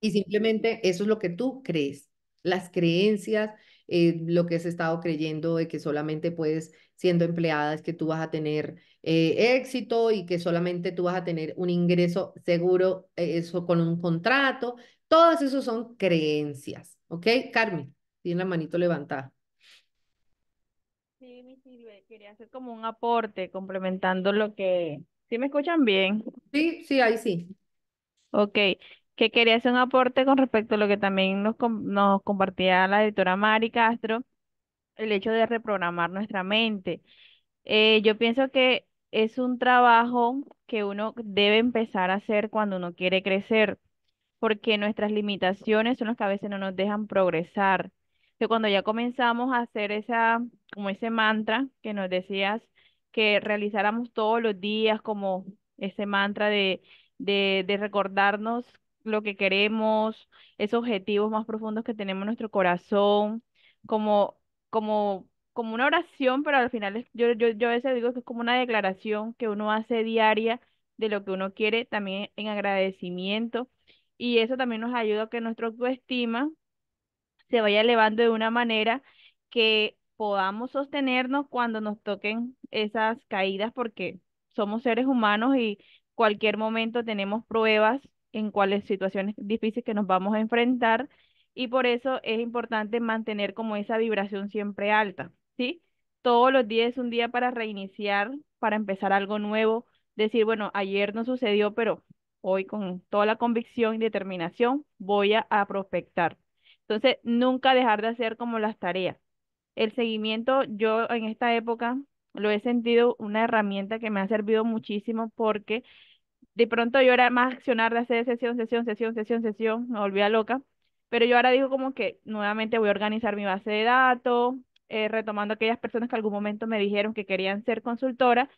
Y simplemente eso es lo que tú crees, las creencias, eh, lo que has estado creyendo de que solamente puedes, siendo empleada, es que tú vas a tener eh, éxito y que solamente tú vas a tener un ingreso seguro, eh, eso con un contrato. Todas esos son creencias, ¿ok? Carmen, tiene la manito levantada. Sí, mi sirve quería hacer como un aporte complementando lo que... ¿Sí me escuchan bien? Sí, sí, ahí sí. Ok, que quería hacer un aporte con respecto a lo que también nos, nos compartía la editora Mari Castro, el hecho de reprogramar nuestra mente. Eh, yo pienso que es un trabajo que uno debe empezar a hacer cuando uno quiere crecer, porque nuestras limitaciones son las que a veces no nos dejan progresar. Que cuando ya comenzamos a hacer esa, como ese mantra que nos decías que realizáramos todos los días, como ese mantra de de, recordarnos lo que queremos, esos objetivos más profundos que tenemos en nuestro corazón, como, como, como una oración, pero al final yo, yo, yo a veces digo que es como una declaración que uno hace diaria de lo que uno quiere, también en agradecimiento. Y eso también nos ayuda a que nuestra autoestima se vaya elevando de una manera que podamos sostenernos cuando nos toquen esas caídas, porque somos seres humanos y cualquier momento tenemos pruebas en cuáles situaciones difíciles que nos vamos a enfrentar y por eso es importante mantener como esa vibración siempre alta, ¿sí? Todos los días es un día para reiniciar, para empezar algo nuevo, decir, bueno, ayer no sucedió, pero hoy con toda la convicción y determinación voy a, a prospectar. Entonces, nunca dejar de hacer como las tareas. El seguimiento, yo en esta época lo he sentido una herramienta que me ha servido muchísimo porque de pronto yo era más accionar de hacer sesión, sesión, sesión, sesión, sesión, me volvía loca. Pero yo ahora digo como que nuevamente voy a organizar mi base de datos, eh, retomando aquellas personas que algún momento me dijeron que querían ser consultora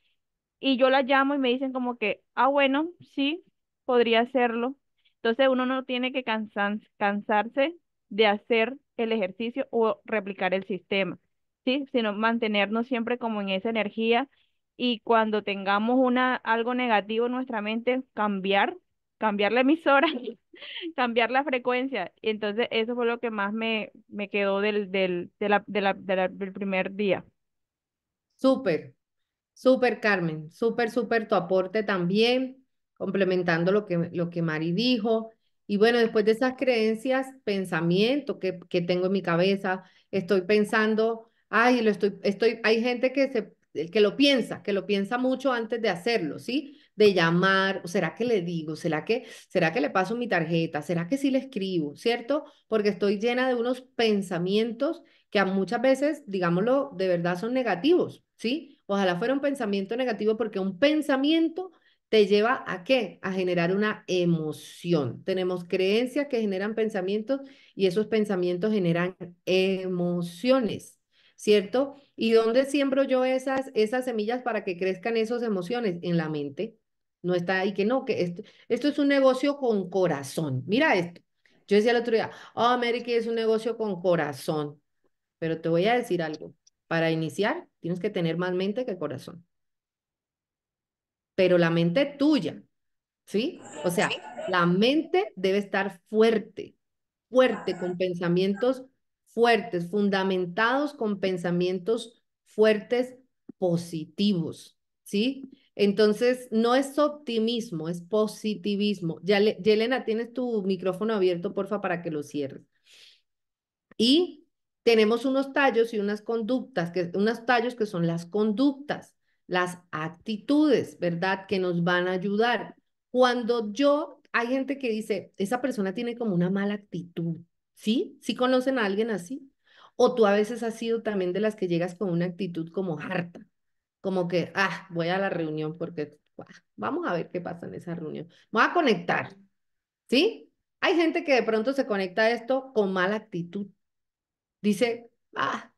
y yo la llamo y me dicen como que, ah, bueno, sí, podría hacerlo. Entonces uno no tiene que cansarse de hacer el ejercicio o replicar el sistema, ¿sí? Sino mantenernos siempre como en esa energía y cuando tengamos una, algo negativo en nuestra mente, cambiar, cambiar la emisora, cambiar la frecuencia. entonces eso fue lo que más me, me quedó del, del, de la, de la, del primer día. Súper, súper Carmen, súper, súper tu aporte también, complementando lo que, lo que Mari dijo. Y bueno, después de esas creencias, pensamiento que, tengo en mi cabeza, estoy pensando, ay, lo estoy, estoy, hay gente que se el que lo piensa, que lo piensa mucho antes de hacerlo, ¿sí? De llamar, ¿será que le digo? ¿Será que, será que le paso mi tarjeta? ¿Será que sí le escribo? ¿Cierto? Porque estoy llena de unos pensamientos que muchas veces, digámoslo, de verdad son negativos, ¿sí? Ojalá fuera un pensamiento negativo porque un pensamiento te lleva a qué? A generar una emoción. Tenemos creencias que generan pensamientos y esos pensamientos generan emociones. ¿cierto? ¿Y dónde siembro yo esas, esas semillas para que crezcan esas emociones? En la mente. No está ahí que no, que esto, esto es un negocio con corazón. Mira esto. Yo decía el otro día, oh, Mary, que es un negocio con corazón. Pero te voy a decir algo. Para iniciar, tienes que tener más mente que corazón. Pero la mente tuya, ¿sí? O sea, la mente debe estar fuerte, fuerte, con pensamientos fuertes, fundamentados con pensamientos fuertes positivos, ¿sí? Entonces, no es optimismo, es positivismo. Ya Yelena, tienes tu micrófono abierto, porfa, para que lo cierres. Y tenemos unos tallos y unas conductas, que, unos tallos que son las conductas, las actitudes, ¿verdad? Que nos van a ayudar. Cuando yo, hay gente que dice, esa persona tiene como una mala actitud, ¿Sí? ¿Sí conocen a alguien así? O tú a veces has sido también de las que llegas con una actitud como harta, como que, ah, voy a la reunión porque vamos a ver qué pasa en esa reunión. Voy a conectar, ¿sí? Hay gente que de pronto se conecta a esto con mala actitud. Dice, ah,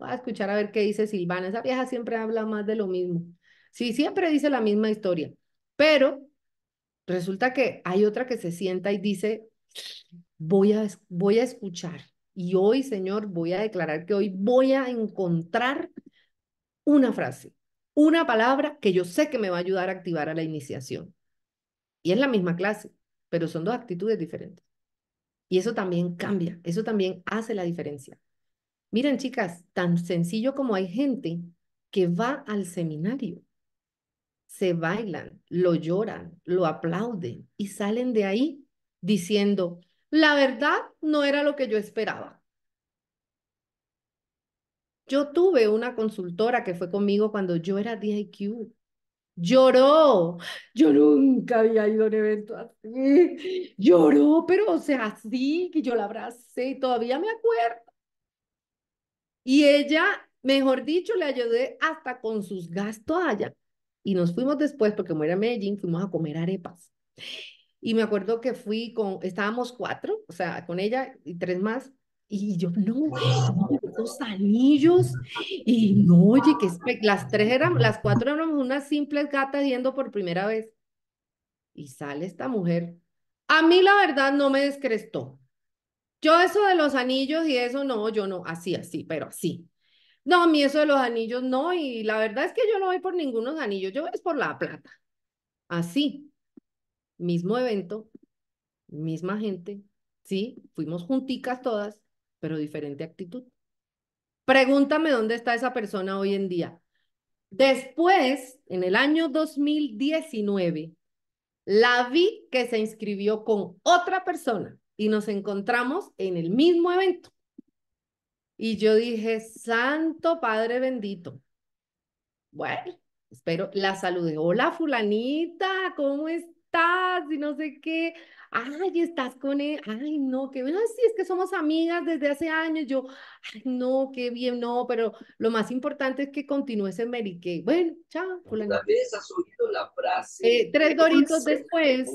voy a escuchar a ver qué dice Silvana. Esa vieja siempre habla más de lo mismo. Sí, siempre dice la misma historia. Pero resulta que hay otra que se sienta y dice, voy a, voy a escuchar y hoy, Señor, voy a declarar que hoy voy a encontrar una frase, una palabra que yo sé que me va a ayudar a activar a la iniciación. Y es la misma clase, pero son dos actitudes diferentes. Y eso también cambia, eso también hace la diferencia. Miren, chicas, tan sencillo como hay gente que va al seminario, se bailan, lo lloran, lo aplauden y salen de ahí diciendo, la verdad no era lo que yo esperaba. Yo tuve una consultora que fue conmigo cuando yo era DIQ. Lloró. Yo nunca había ido a un evento así. Lloró, pero o sea, así que yo la abracé y todavía me acuerdo. Y ella, mejor dicho, le ayudé hasta con sus gastos allá. Y nos fuimos después, porque como era Medellín, fuimos a comer arepas. Y me acuerdo que fui con, estábamos cuatro, o sea, con ella y tres más. Y yo, no, dos anillos. Y no, oye, que las tres eran, las cuatro éramos unas simples gatas yendo por primera vez. Y sale esta mujer. A mí la verdad no me descrestó. Yo eso de los anillos y eso no, yo no, así, así, pero así. No, a mí eso de los anillos no, y la verdad es que yo no voy por ningunos anillos, yo es por la plata. Así mismo evento, misma gente, sí, fuimos junticas todas, pero diferente actitud. Pregúntame dónde está esa persona hoy en día. Después, en el año 2019, la vi que se inscribió con otra persona y nos encontramos en el mismo evento. Y yo dije, Santo Padre bendito. Bueno, espero, la saludé. Hola, fulanita, ¿cómo estás? Y no sé qué. Ay, estás con él. Ay, no, qué bueno así sí, es que somos amigas desde hace años. Yo, ay, no, qué bien, no, pero lo más importante es que continúe ese Mary Kay. Bueno, chao. Una vez has oído la frase. Eh, tres doritos después.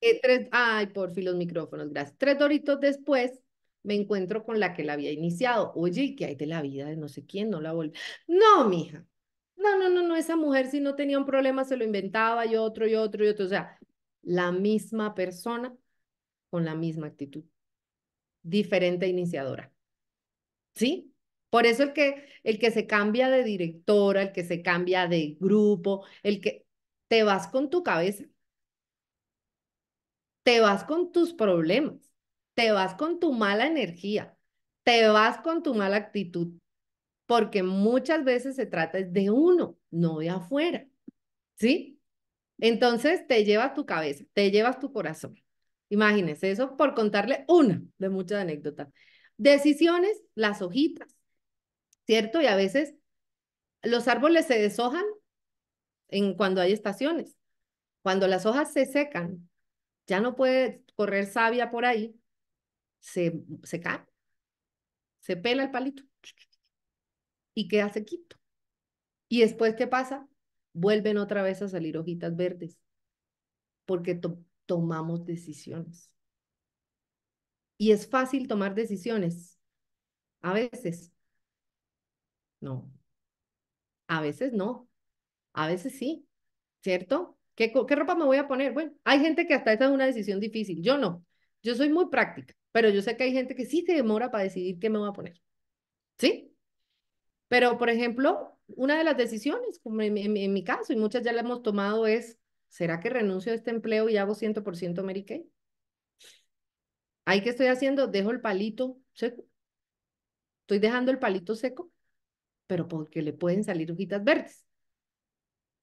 Eh, tres, ay, por fin los micrófonos, gracias. Tres doritos después me encuentro con la que la había iniciado. Oye, que qué hay de la vida de no sé quién? No la volví. No, mija. No, no, no, no, esa mujer si no tenía un problema se lo inventaba y otro y otro y otro. O sea, la misma persona con la misma actitud, diferente iniciadora. ¿Sí? Por eso el que, el que se cambia de directora, el que se cambia de grupo, el que te vas con tu cabeza, te vas con tus problemas, te vas con tu mala energía, te vas con tu mala actitud, porque muchas veces se trata de uno, no de afuera. ¿Sí? Entonces te llevas tu cabeza, te llevas tu corazón. Imagínense eso por contarle una de muchas anécdotas. Decisiones, las hojitas, ¿cierto? Y a veces los árboles se deshojan en cuando hay estaciones. Cuando las hojas se secan, ya no puede correr savia por ahí, se, se cae, se pela el palito y queda sequito. ¿Y después qué pasa? vuelven otra vez a salir hojitas verdes, porque tomamos decisiones. Y es fácil tomar decisiones, a veces. No, a veces no, a veces sí, ¿cierto? ¿Qué, ¿Qué ropa me voy a poner? Bueno, hay gente que hasta esa es una decisión difícil, yo no, yo soy muy práctica, pero yo sé que hay gente que sí se demora para decidir qué me voy a poner, ¿sí? Pero, por ejemplo, una de las decisiones, como en, mi caso, y muchas ya la hemos tomado, es, ¿será que renuncio a este empleo y hago 100% Mary Kay? ¿Ahí qué estoy haciendo? Dejo el palito seco. Estoy dejando el palito seco, pero porque le pueden salir hojitas verdes.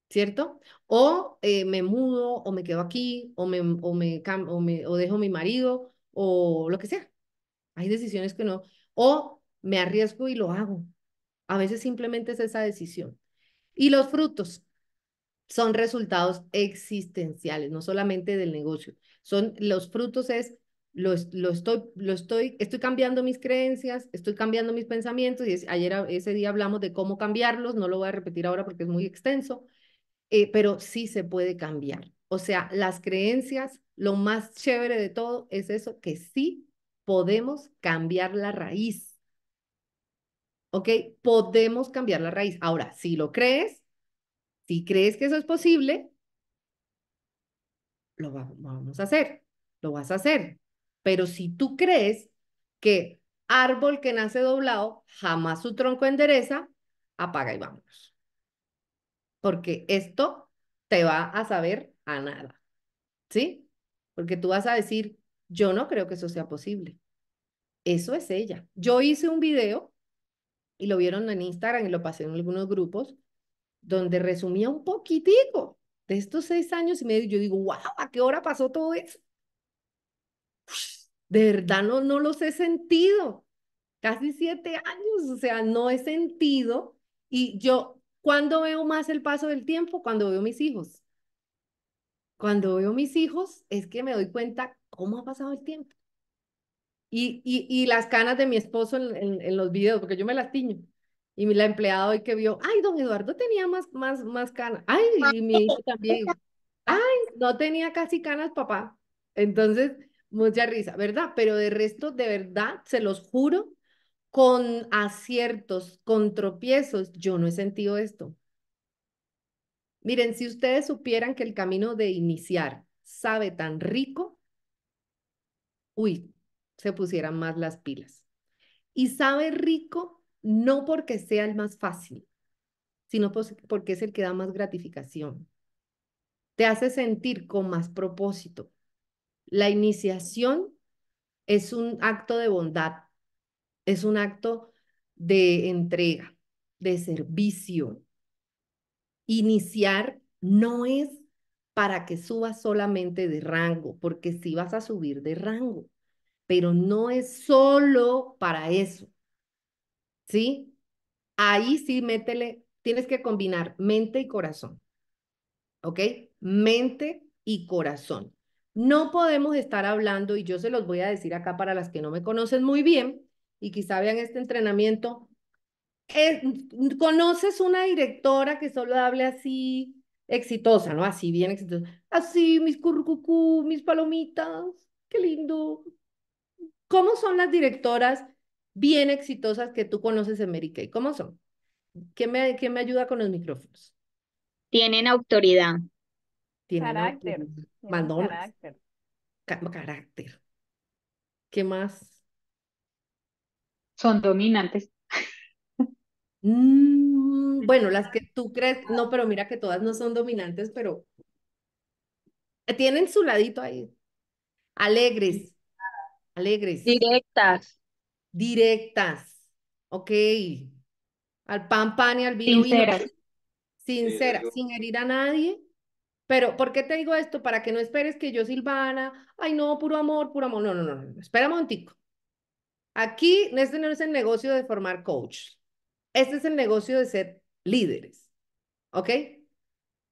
¿Cierto? O eh, me mudo, o me quedo aquí, o me, o, me, o, me, o dejo mi marido, o lo que sea. Hay decisiones que no. O me arriesgo y lo hago. A veces simplemente es esa decisión. Y los frutos son resultados existenciales, no solamente del negocio. Son los frutos es lo, estoy estoy cambiando mis creencias, estoy cambiando mis pensamientos y ayer ese día hablamos de cómo cambiarlos, no lo voy a repetir ahora porque es muy extenso, eh, pero sí se puede cambiar. O sea, las creencias, lo más chévere de todo es eso que sí podemos cambiar la raíz ¿Ok? Podemos cambiar la raíz. Ahora, si lo crees, si crees que eso es posible, lo vamos a hacer, lo vas a hacer. Pero si tú crees que árbol que nace doblado jamás su tronco endereza, apaga y vámonos. Porque esto te va a saber a nada. ¿Sí? Porque tú vas a decir, yo no creo que eso sea posible. Eso es ella. Yo hice un video y lo vieron en Instagram y lo pasé en algunos grupos, donde resumía un poquitico de estos seis años y medio. Yo digo, wow, ¿a qué hora pasó todo eso? de verdad no, no los he sentido. Casi siete años, o sea, no he sentido. Y yo, cuando veo más el paso del tiempo? Cuando veo mis hijos. Cuando veo mis hijos es que me doy cuenta cómo ha pasado el tiempo. Y, y, las canas de mi esposo en, los videos, porque yo me las tiño. Y la empleada hoy que vio, ay, don Eduardo tenía más, más, más canas. Ay, y mi hijo también. Ay, no tenía casi canas, papá. Entonces, mucha risa, ¿verdad? Pero de resto, de verdad, se los juro, con aciertos, con tropiezos, yo no he sentido esto. Miren, si ustedes supieran que el camino de iniciar sabe tan rico, uy, se pusieran más las pilas. Y sabe rico no porque sea el más fácil, sino porque es el que da más gratificación. Te hace sentir con más propósito. La iniciación es un acto de bondad, es un acto de entrega, de servicio. Iniciar no es para que subas solamente de rango, porque si vas a subir de rango, pero no es solo para eso. ¿Sí? Ahí sí métele, tienes que combinar mente y corazón. ¿Ok? Mente y corazón. No podemos estar hablando, y yo se los voy a decir acá para las que no me conocen muy bien y quizá vean este entrenamiento. Eh, conoces una directora que solo hable así, exitosa, ¿no? Así, bien exitosa. Así, mis curcucú, mis palomitas, qué lindo, ¿Cómo son las directoras bien exitosas que tú conoces en Mary Kay? ¿Cómo son? ¿Qué me, me ayuda con los micrófonos? Tienen autoridad. Tienen carácter. Carácter. ¿Qué más? Son dominantes. Mm, bueno, las que tú crees, no, pero mira que todas no son dominantes, pero eh, tienen su ladito ahí. Alegres, Alegres. Directas. Directas. Ok. Al pan, pan y al vino, sincera, Sincera, sin herir a nadie. Pero, ¿por qué te digo esto? Para que no esperes que yo, Silvana, ay, no, puro amor, puro amor. No, no, no, Espera un momentico. Aquí, este no es el negocio de formar coach. Este es el negocio de ser líderes. ¿Ok?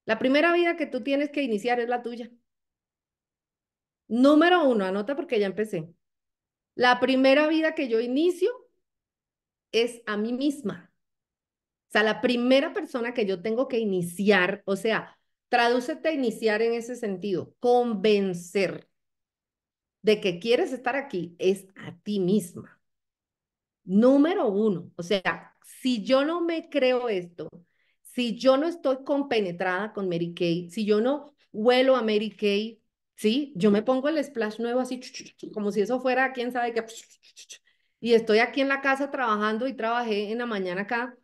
La primera vida que tú tienes que iniciar es la tuya. Número uno, anota porque ya empecé. La primera vida que yo inicio es a mí misma. O sea, la primera persona que yo tengo que iniciar, o sea, tradúcete a iniciar en ese sentido, convencer de que quieres estar aquí es a ti misma. Número uno, o sea, si yo no me creo esto, si yo no estoy compenetrada con Mary Kay, si yo no huelo a Mary Kay, ¿sí? Yo me pongo el splash nuevo así, como si eso fuera, quién sabe qué, y estoy aquí en la casa trabajando y trabajé en la mañana acá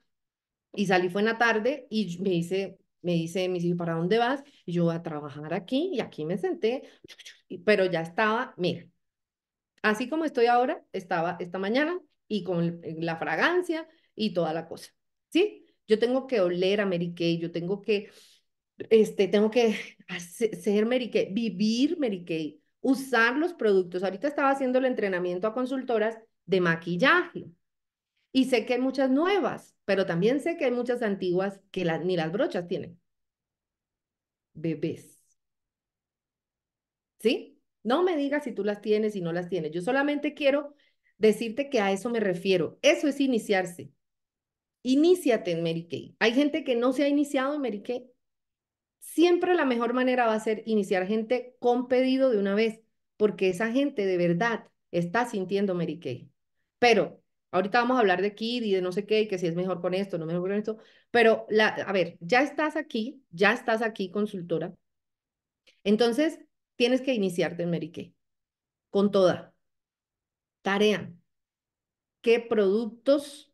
y salí fue en la tarde y me dice, me dice, me dice, ¿para dónde vas? Y yo voy a trabajar aquí y aquí me senté, pero ya estaba, mira, así como estoy ahora, estaba esta mañana y con la fragancia y toda la cosa, ¿sí? Yo tengo que oler a Mary Kay, yo tengo que este, tengo que ser Mary Kay, vivir Mary Kay, usar los productos. Ahorita estaba haciendo el entrenamiento a consultoras de maquillaje y sé que hay muchas nuevas, pero también sé que hay muchas antiguas que ni las brochas tienen. Bebés. ¿Sí? No me digas si tú las tienes y no las tienes. Yo solamente quiero decirte que a eso me refiero. Eso es iniciarse. Iníciate en Mary Kay. Hay gente que no se ha iniciado en Mary Kay siempre la mejor manera va a ser iniciar gente con pedido de una vez, porque esa gente de verdad está sintiendo Mary Pero ahorita vamos a hablar de Kid y de no sé qué, y que si es mejor con esto, no mejor con esto, pero la, a ver, ya estás aquí, ya estás aquí consultora. Entonces, tienes que iniciarte en Mary con toda. Tarea. ¿Qué productos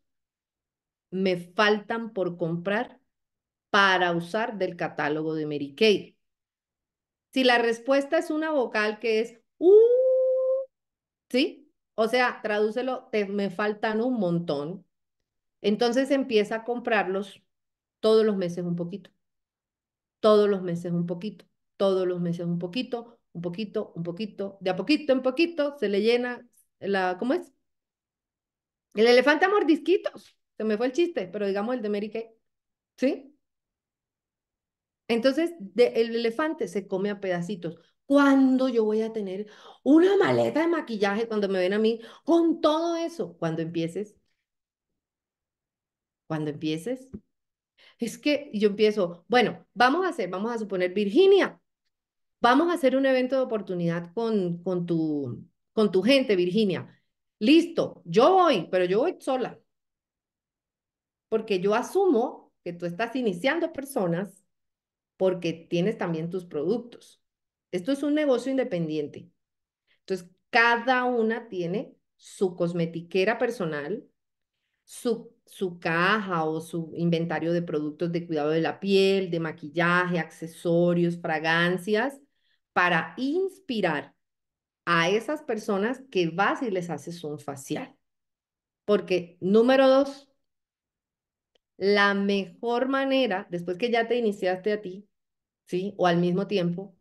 me faltan por comprar para usar del catálogo de Mary Kay. Si la respuesta es una vocal que es uh, ¿sí? O sea, tradúcelo, te, me faltan un montón. Entonces empieza a comprarlos todos los meses un poquito. Todos los meses un poquito. Todos los meses un poquito, un poquito, un poquito. De a poquito en poquito se le llena la, ¿cómo es? El elefante a mordisquitos. Se me fue el chiste, pero digamos el de Mary Kay. ¿Sí? Entonces, el elefante se come a pedacitos. ¿Cuándo yo voy a tener una maleta de maquillaje cuando me ven a mí con todo eso? Cuando empieces. Cuando empieces. Es que yo empiezo, bueno, vamos a hacer, vamos a suponer, Virginia, vamos a hacer un evento de oportunidad con, con, tu, con tu gente, Virginia. Listo, yo voy, pero yo voy sola. Porque yo asumo que tú estás iniciando personas porque tienes también tus productos. Esto es un negocio independiente. Entonces, cada una tiene su cosmetiquera personal, su, su caja o su inventario de productos de cuidado de la piel, de maquillaje, accesorios, fragancias, para inspirar a esas personas que vas y les haces un facial. Porque número dos, la mejor manera, después que ya te iniciaste a ti, ¿sí? O al mismo tiempo.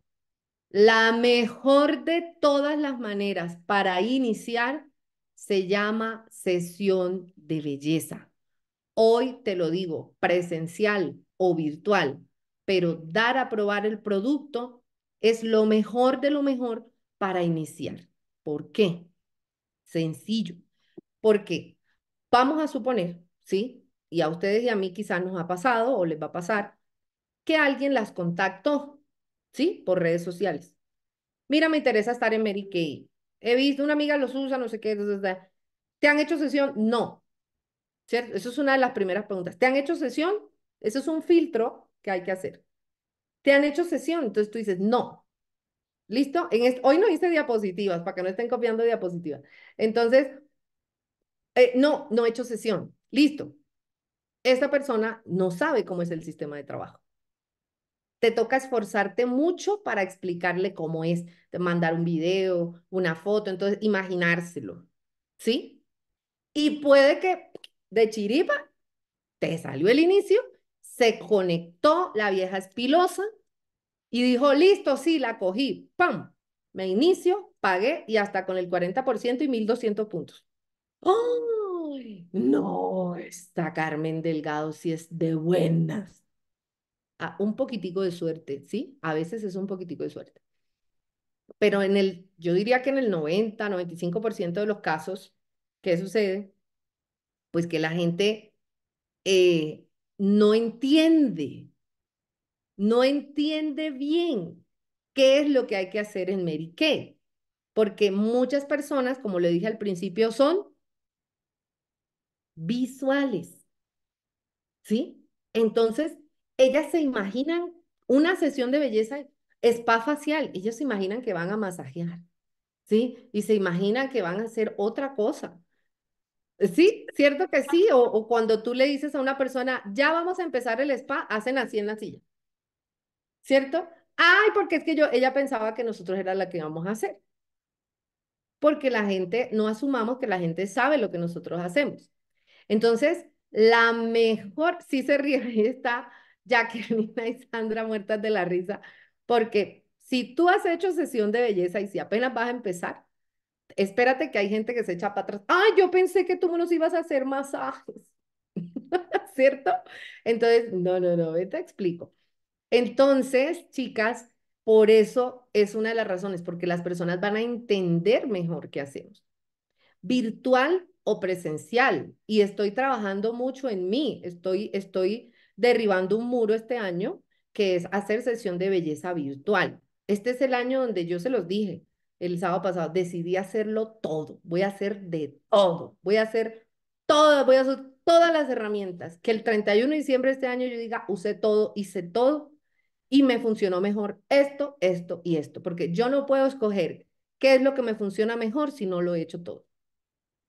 La mejor de todas las maneras para iniciar se llama sesión de belleza. Hoy te lo digo, presencial o virtual, pero dar a probar el producto es lo mejor de lo mejor para iniciar. ¿Por qué? Sencillo. Porque vamos a suponer, ¿sí? Y a ustedes y a mí quizás nos ha pasado o les va a pasar que alguien las contactó, ¿sí? Por redes sociales. Mira, me interesa estar en Mary Kay. He visto, una amiga los usa, no sé qué. ¿Te han hecho sesión? No. ¿Cierto? Eso es una de las primeras preguntas. ¿Te han hecho sesión? Eso es un filtro que hay que hacer. ¿Te han hecho sesión? Entonces tú dices, no. ¿Listo? Hoy no hice diapositivas, para que no estén copiando diapositivas. Entonces, eh, no, no he hecho sesión. Listo. Esta persona no sabe cómo es el sistema de trabajo. Te toca esforzarte mucho para explicarle cómo es, mandar un video, una foto, entonces imaginárselo, ¿sí? Y puede que de chiripa te salió el inicio, se conectó la vieja espilosa y dijo, listo, sí, la cogí, ¡pam! Me inicio, pagué y hasta con el 40% y 1.200 puntos. ¡Ay! No, está Carmen Delgado si es de buenas un poquitico de suerte, ¿sí? A veces es un poquitico de suerte. Pero en el, yo diría que en el 90, 95% de los casos, ¿qué sucede? Pues que la gente eh, no entiende, no entiende bien qué es lo que hay que hacer en ¿qué? Porque muchas personas, como le dije al principio, son visuales. ¿Sí? Entonces, ellas se imaginan una sesión de belleza spa facial, ellas se imaginan que van a masajear, ¿sí? Y se imaginan que van a hacer otra cosa. Sí, cierto que sí, o, cuando tú le dices a una persona, ya vamos a empezar el spa, hacen así en la silla. ¿Cierto? Ay, porque es que yo, ella pensaba que nosotros era la que íbamos a hacer. Porque la gente, no asumamos que la gente sabe lo que nosotros hacemos. Entonces, la mejor, si se ríe, está ya que Jacqueline y Sandra muertas de la risa, porque si tú has hecho sesión de belleza y si apenas vas a empezar, espérate que hay gente que se echa para atrás. Ah, yo pensé que tú me nos ibas a hacer masajes. ¿Cierto? Entonces, no, no, no, te explico. Entonces, chicas, por eso es una de las razones, porque las personas van a entender mejor qué hacemos. Virtual o presencial. Y estoy trabajando mucho en mí, estoy, estoy derribando un muro este año, que es hacer sesión de belleza virtual. Este es el año donde yo se los dije el sábado pasado, decidí hacerlo todo, voy a hacer de todo, voy a hacer todo, voy a hacer todas las herramientas, que el 31 de diciembre de este año yo diga, usé todo, hice todo y me funcionó mejor esto, esto y esto, porque yo no puedo escoger qué es lo que me funciona mejor si no lo he hecho todo.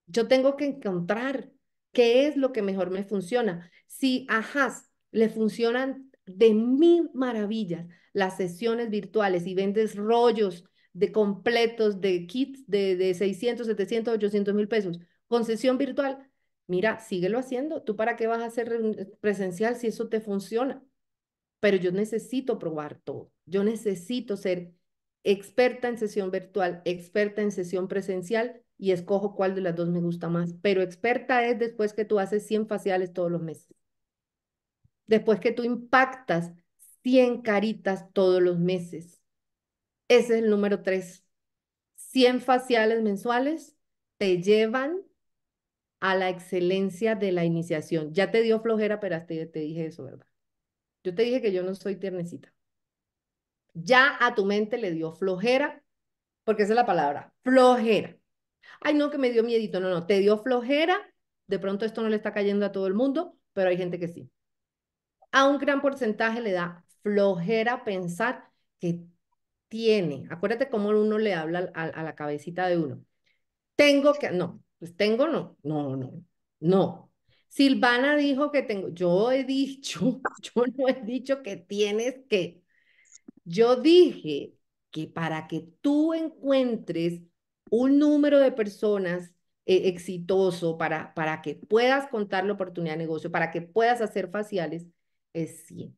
Yo tengo que encontrar qué es lo que mejor me funciona. Si, ajá, le funcionan de mil maravillas las sesiones virtuales y vendes rollos de completos, de kits de, de 600, 700, 800 mil pesos con sesión virtual, mira, síguelo haciendo. ¿Tú para qué vas a hacer presencial si eso te funciona? Pero yo necesito probar todo. Yo necesito ser experta en sesión virtual, experta en sesión presencial y escojo cuál de las dos me gusta más. Pero experta es después que tú haces 100 faciales todos los meses después que tú impactas 100 caritas todos los meses. Ese es el número 3. 100 faciales mensuales te llevan a la excelencia de la iniciación. Ya te dio flojera, pero te, te dije eso, ¿verdad? Yo te dije que yo no soy tiernecita. Ya a tu mente le dio flojera, porque esa es la palabra, flojera. Ay, no, que me dio miedito. No, no, te dio flojera. De pronto esto no le está cayendo a todo el mundo, pero hay gente que sí a un gran porcentaje le da flojera pensar que tiene. Acuérdate cómo uno le habla a, la cabecita de uno. Tengo que, no, pues tengo no, no, no, no. Silvana dijo que tengo, yo he dicho, yo no he dicho que tienes que. Yo dije que para que tú encuentres un número de personas eh, exitoso, para, para que puedas contar la oportunidad de negocio, para que puedas hacer faciales, es 100.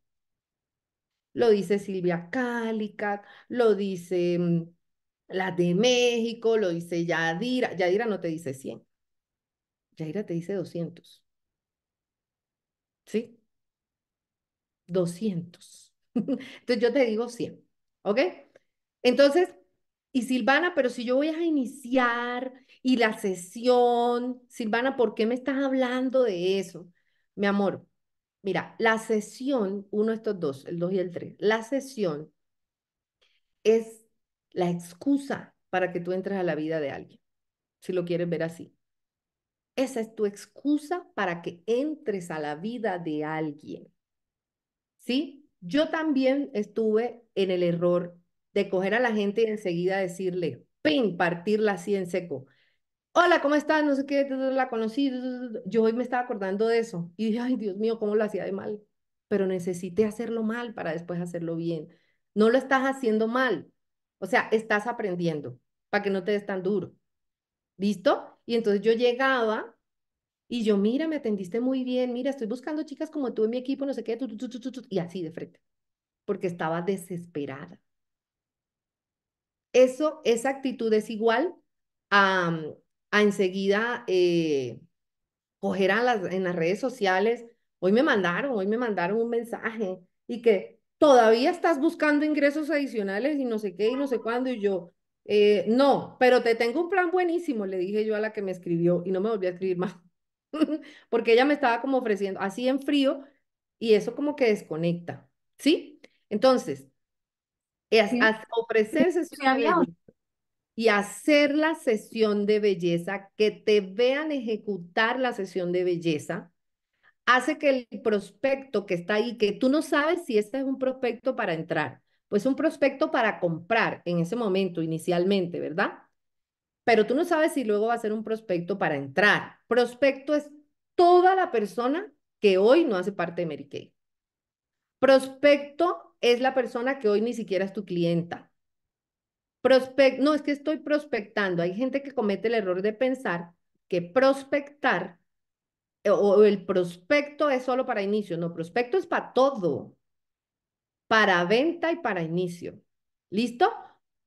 Lo dice Silvia Calicat, lo dice mm, la de México, lo dice Yadira. Yadira no te dice 100. Yadira te dice 200. ¿Sí? 200. Entonces yo te digo 100. ¿Ok? Entonces, y Silvana, pero si yo voy a iniciar y la sesión, Silvana, ¿por qué me estás hablando de eso? Mi amor, Mira, la sesión, uno de estos dos, el dos y el tres, la sesión es la excusa para que tú entres a la vida de alguien, si lo quieres ver así. Esa es tu excusa para que entres a la vida de alguien. ¿Sí? Yo también estuve en el error de coger a la gente y enseguida decirle, pin, partirla así en seco hola, ¿cómo estás? No sé qué, la conocí. Yo hoy me estaba acordando de eso y dije, ay, Dios mío, cómo lo hacía de mal. Pero necesité hacerlo mal para después hacerlo bien. No lo estás haciendo mal. O sea, estás aprendiendo para que no te des tan duro. ¿Listo? Y entonces yo llegaba y yo, mira, me atendiste muy bien, mira, estoy buscando chicas como tú en mi equipo, no sé qué, y así de frente, porque estaba desesperada. Eso, esa actitud es igual a, mm, a enseguida eh, coger a las, en las redes sociales, hoy me mandaron, hoy me mandaron un mensaje y que todavía estás buscando ingresos adicionales y no sé qué y no sé cuándo y yo, eh, no, pero te tengo un plan buenísimo, le dije yo a la que me escribió y no me volví a escribir más, porque ella me estaba como ofreciendo así en frío y eso como que desconecta, ¿sí? Entonces, eh, es, sí. ofrecerse y hacer la sesión de belleza, que te vean ejecutar la sesión de belleza, hace que el prospecto que está ahí, que tú no sabes si este es un prospecto para entrar, pues un prospecto para comprar en ese momento inicialmente, ¿verdad? Pero tú no sabes si luego va a ser un prospecto para entrar. Prospecto es toda la persona que hoy no hace parte de Mary Kay. Prospecto es la persona que hoy ni siquiera es tu clienta. Prospect, no, es que estoy prospectando. Hay gente que comete el error de pensar que prospectar eh, o el prospecto es solo para inicio. No, prospecto es para todo, para venta y para inicio. ¿Listo?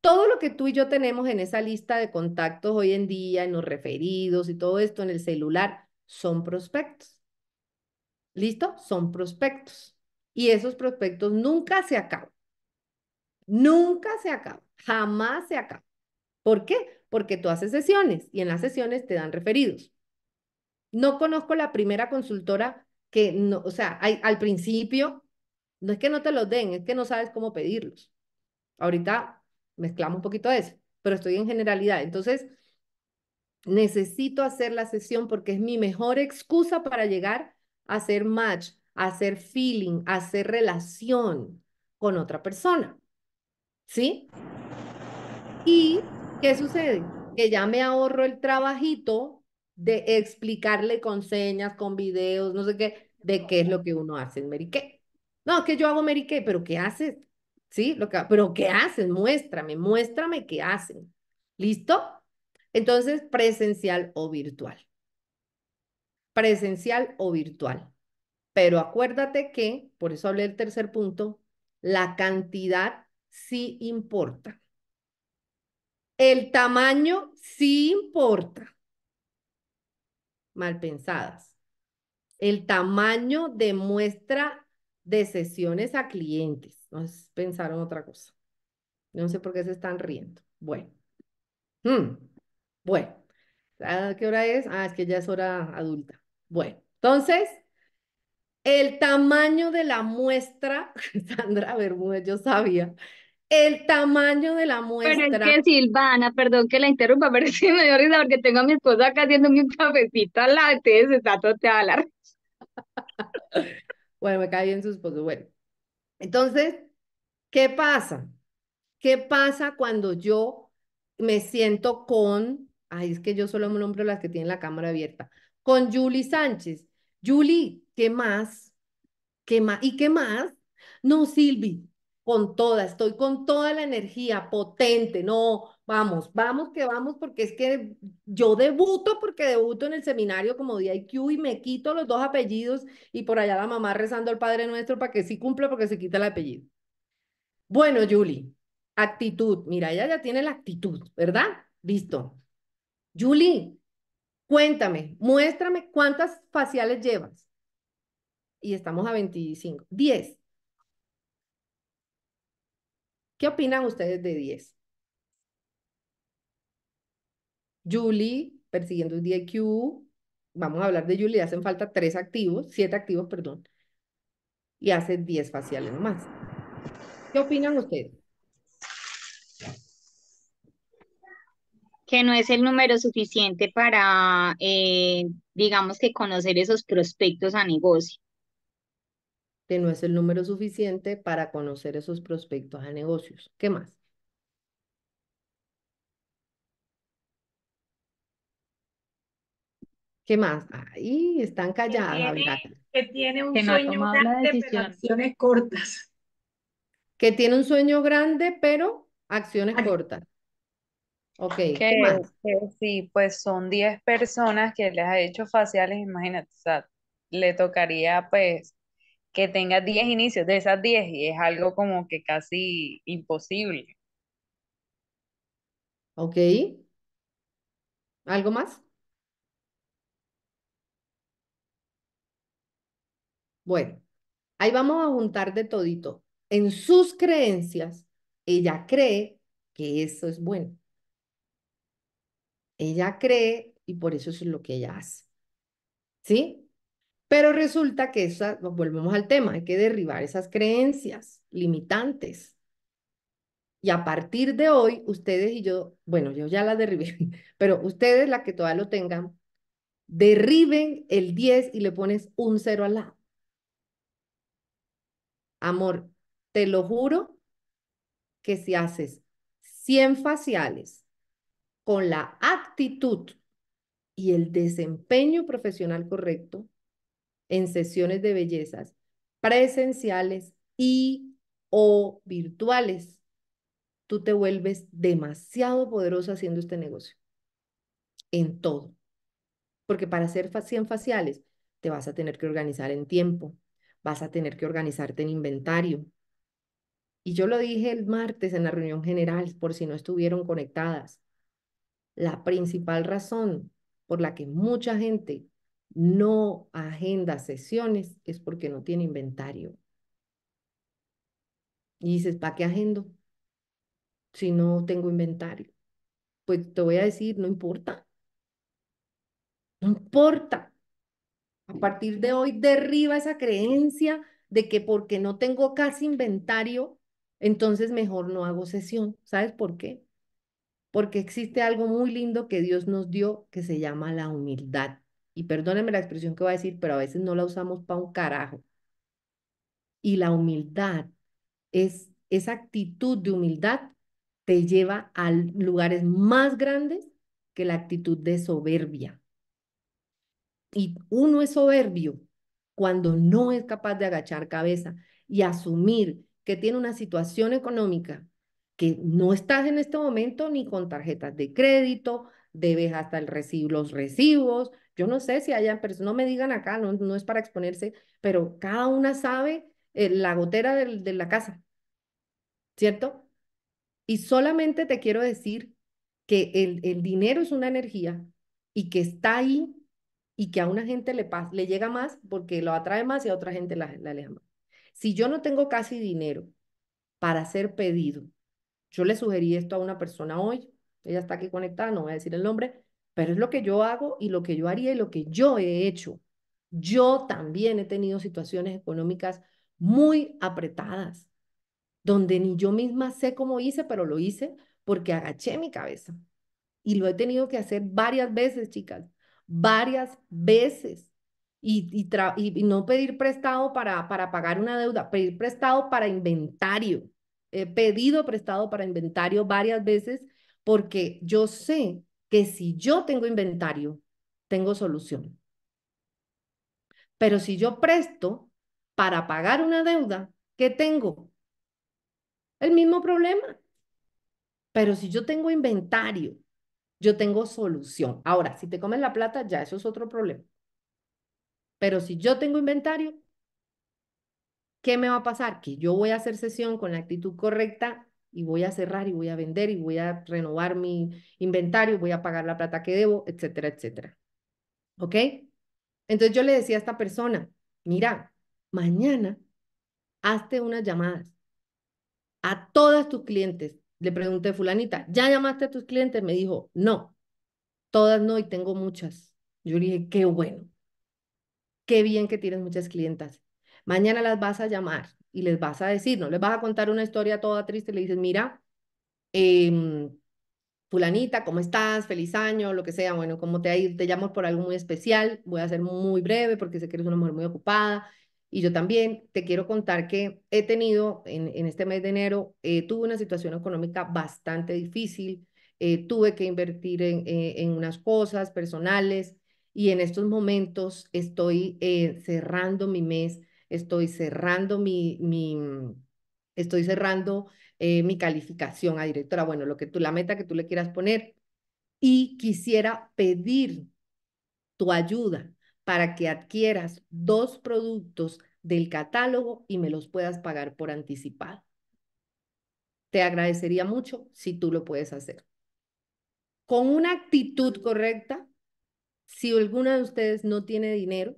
Todo lo que tú y yo tenemos en esa lista de contactos hoy en día, en los referidos y todo esto en el celular, son prospectos. ¿Listo? Son prospectos. Y esos prospectos nunca se acaban. Nunca se acaba, jamás se acaba. ¿Por qué? Porque tú haces sesiones y en las sesiones te dan referidos. No conozco la primera consultora que, no, o sea, al principio, no es que no te los den, es que no sabes cómo pedirlos. Ahorita mezclamos un poquito eso, pero estoy en generalidad. Entonces, necesito hacer la sesión porque es mi mejor excusa para llegar a hacer match, hacer feeling, hacer relación con otra persona. ¿sí? ¿Y qué sucede? Que ya me ahorro el trabajito de explicarle con señas, con videos, no sé qué, de qué es lo que uno hace en Meriqué. No, que yo hago Meriqué, pero ¿qué haces? ¿Sí? Lo que, pero ¿qué haces? Muéstrame, muéstrame qué hacen. ¿Listo? Entonces, presencial o virtual. Presencial o virtual. Pero acuérdate que, por eso hablé del tercer punto, la cantidad sí importa. El tamaño sí importa. Mal pensadas. El tamaño de muestra de sesiones a clientes. No pensaron otra cosa. No sé por qué se están riendo. Bueno. Mm. Bueno. Ah, qué hora es? Ah, es que ya es hora adulta. Bueno, entonces, el tamaño de la muestra, Sandra Bermúdez, yo sabía el tamaño de la muestra. Pero es que Silvana, perdón que la interrumpa, pero si me dio risa porque tengo a mi esposa acá haciéndome un cafecito al late, se está toteada la bueno, me cae bien su esposo. Bueno, entonces, ¿qué pasa? ¿Qué pasa cuando yo me siento con, ay, es que yo solo me nombro las que tienen la cámara abierta, con Julie Sánchez? Julie, ¿qué más? ¿Qué más? ¿Y qué más? No, Silvi, con toda, estoy con toda la energía potente, no, vamos, vamos que vamos, porque es que yo debuto, porque debuto en el seminario como DIQ y me quito los dos apellidos y por allá la mamá rezando al Padre Nuestro para que sí cumpla, porque se quita el apellido. Bueno, Julie, actitud, mira, ella ya tiene la actitud, ¿verdad? Listo. Julie, cuéntame, muéstrame cuántas faciales llevas. Y estamos a 25, 10. ¿Qué opinan ustedes de 10? Julie, persiguiendo el DIQ. Vamos a hablar de Julie. Hacen falta tres activos, siete activos, perdón. Y hace 10 faciales nomás. ¿Qué opinan ustedes? que no es el número suficiente para, eh, digamos que conocer esos prospectos a negocio que no es el número suficiente para conocer esos prospectos a negocios. ¿Qué más? ¿Qué más? Ahí están calladas. Que tiene, un sueño grande, pero acciones cortas. Que tiene un sueño grande, pero acciones cortas. Ok, ¿qué más? sí, pues son 10 personas que les ha hecho faciales, imagínate, o le tocaría pues que tenga 10 inicios de esas 10 y es algo como que casi imposible. Ok. ¿Algo más? Bueno, ahí vamos a juntar de todito. En sus creencias, ella cree que eso es bueno. Ella cree y por eso es lo que ella hace. ¿Sí? Pero resulta que esa, volvemos al tema, hay que derribar esas creencias limitantes. Y a partir de hoy, ustedes y yo, bueno, yo ya la derribé, pero ustedes, la que todavía lo tengan, derriben el 10 y le pones un 0 al lado. Amor, te lo juro que si haces 100 faciales con la actitud y el desempeño profesional correcto, en sesiones de bellezas presenciales y o virtuales, tú te vuelves demasiado poderoso haciendo este negocio. En todo. Porque para hacer 100 faciales, te vas a tener que organizar en tiempo, vas a tener que organizarte en inventario. Y yo lo dije el martes en la reunión general, por si no estuvieron conectadas. La principal razón por la que mucha gente no agenda sesiones es porque no tiene inventario. Y dices, ¿para qué agendo? Si no tengo inventario. Pues te voy a decir, no importa. No importa. A partir de hoy derriba esa creencia de que porque no tengo casi inventario, entonces mejor no hago sesión. ¿Sabes por qué? Porque existe algo muy lindo que Dios nos dio que se llama la humildad y perdónenme la expresión que voy a decir, pero a veces no la usamos para un carajo. Y la humildad es esa actitud de humildad te lleva a lugares más grandes que la actitud de soberbia. Y uno es soberbio cuando no es capaz de agachar cabeza y asumir que tiene una situación económica que no estás en este momento ni con tarjetas de crédito, debes hasta el los recibos, yo no sé si hayan personas, no me digan acá, no, no es para exponerse, pero cada una sabe eh, la gotera de, de la casa, ¿cierto? Y solamente te quiero decir que el, el dinero es una energía y que está ahí y que a una gente le, le llega más porque lo atrae más y a otra gente la, la aleja más. Si yo no tengo casi dinero para ser pedido, yo le sugerí esto a una persona hoy, ella está aquí conectada, no voy a decir el nombre, pero es lo que yo hago y lo que yo haría y lo que yo he hecho. Yo también he tenido situaciones económicas muy apretadas, donde ni yo misma sé cómo hice, pero lo hice porque agaché mi cabeza. Y lo he tenido que hacer varias veces, chicas, varias veces. Y, no pedir prestado para, para pagar una deuda, pedir prestado para inventario. He pedido prestado para inventario varias veces porque yo sé que si yo tengo inventario, tengo solución. Pero si yo presto para pagar una deuda, ¿qué tengo? El mismo problema. Pero si yo tengo inventario, yo tengo solución. Ahora, si te comes la plata, ya eso es otro problema. Pero si yo tengo inventario, ¿qué me va a pasar? Que yo voy a hacer sesión con la actitud correcta y voy a cerrar y voy a vender y voy a renovar mi inventario, voy a pagar la plata que debo, etcétera, etcétera. ¿Ok? Entonces yo le decía a esta persona, mira, mañana hazte unas llamadas a todas tus clientes. Le pregunté, a fulanita, ¿ya llamaste a tus clientes? Me dijo, no, todas no y tengo muchas. Yo le dije, qué bueno, qué bien que tienes muchas clientas. Mañana las vas a llamar y les vas a decir, no les vas a contar una historia toda triste, le dices, mira, em, fulanita, ¿cómo estás? Feliz año, lo que sea, bueno, ¿cómo te ha ido? Te llamo por algo muy especial, voy a ser muy breve porque sé que eres una mujer muy ocupada. Y yo también te quiero contar que he tenido en, este mes de enero, eh, tuve una situación económica bastante difícil, eh, tuve que invertir en, eh, en, unas cosas personales y en estos momentos estoy cerrando mi mes estoy cerrando mi, mi mm, estoy cerrando eh, mi calificación a directora, bueno, lo que tú, la meta que tú le quieras poner. Y quisiera pedir tu ayuda para que adquieras dos productos del catálogo y me los puedas pagar por anticipado. Te agradecería mucho si tú lo puedes hacer. Con una actitud correcta, si alguna de ustedes no tiene dinero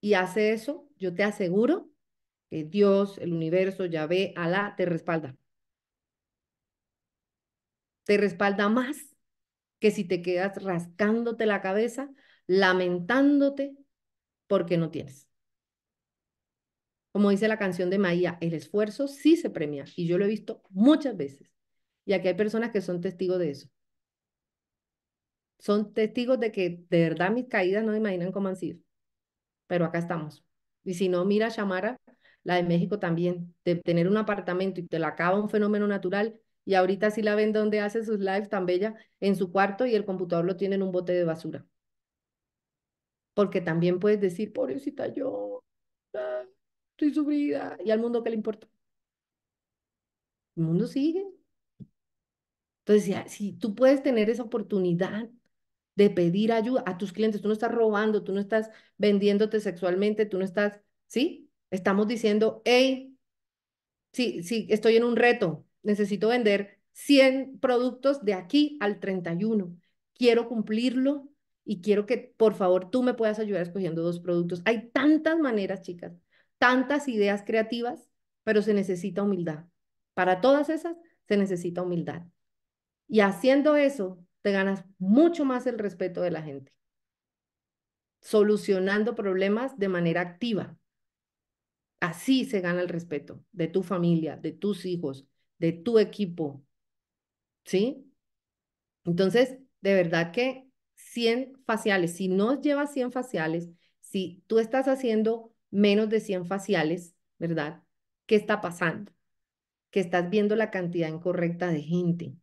y hace eso, yo te aseguro que Dios, el universo, Yahvé, Alá, te respalda. Te respalda más que si te quedas rascándote la cabeza, lamentándote porque no tienes. Como dice la canción de Maía, el esfuerzo sí se premia y yo lo he visto muchas veces. Y aquí hay personas que son testigos de eso. Son testigos de que de verdad mis caídas no me imaginan cómo han sido. Pero acá estamos. Y si no, mira, Chamara, la de México también, de tener un apartamento y te la acaba un fenómeno natural. Y ahorita sí la ven donde hace sus lives tan bella, en su cuarto y el computador lo tiene en un bote de basura. Porque también puedes decir, pobrecita yo, ah, estoy sufrida, y al mundo qué le importa. El mundo sigue. Entonces, ya si tú puedes tener esa oportunidad de pedir ayuda a tus clientes. Tú no estás robando, tú no estás vendiéndote sexualmente, tú no estás, ¿sí? Estamos diciendo, hey, sí, sí, estoy en un reto, necesito vender 100 productos de aquí al 31. Quiero cumplirlo y quiero que por favor tú me puedas ayudar escogiendo dos productos. Hay tantas maneras, chicas, tantas ideas creativas, pero se necesita humildad. Para todas esas se necesita humildad. Y haciendo eso, te ganas mucho más el respeto de la gente, solucionando problemas de manera activa. Así se gana el respeto de tu familia, de tus hijos, de tu equipo. ¿Sí? Entonces, de verdad que 100 faciales, si no llevas 100 faciales, si tú estás haciendo menos de 100 faciales, ¿verdad? ¿Qué está pasando? Que estás viendo la cantidad incorrecta de gente.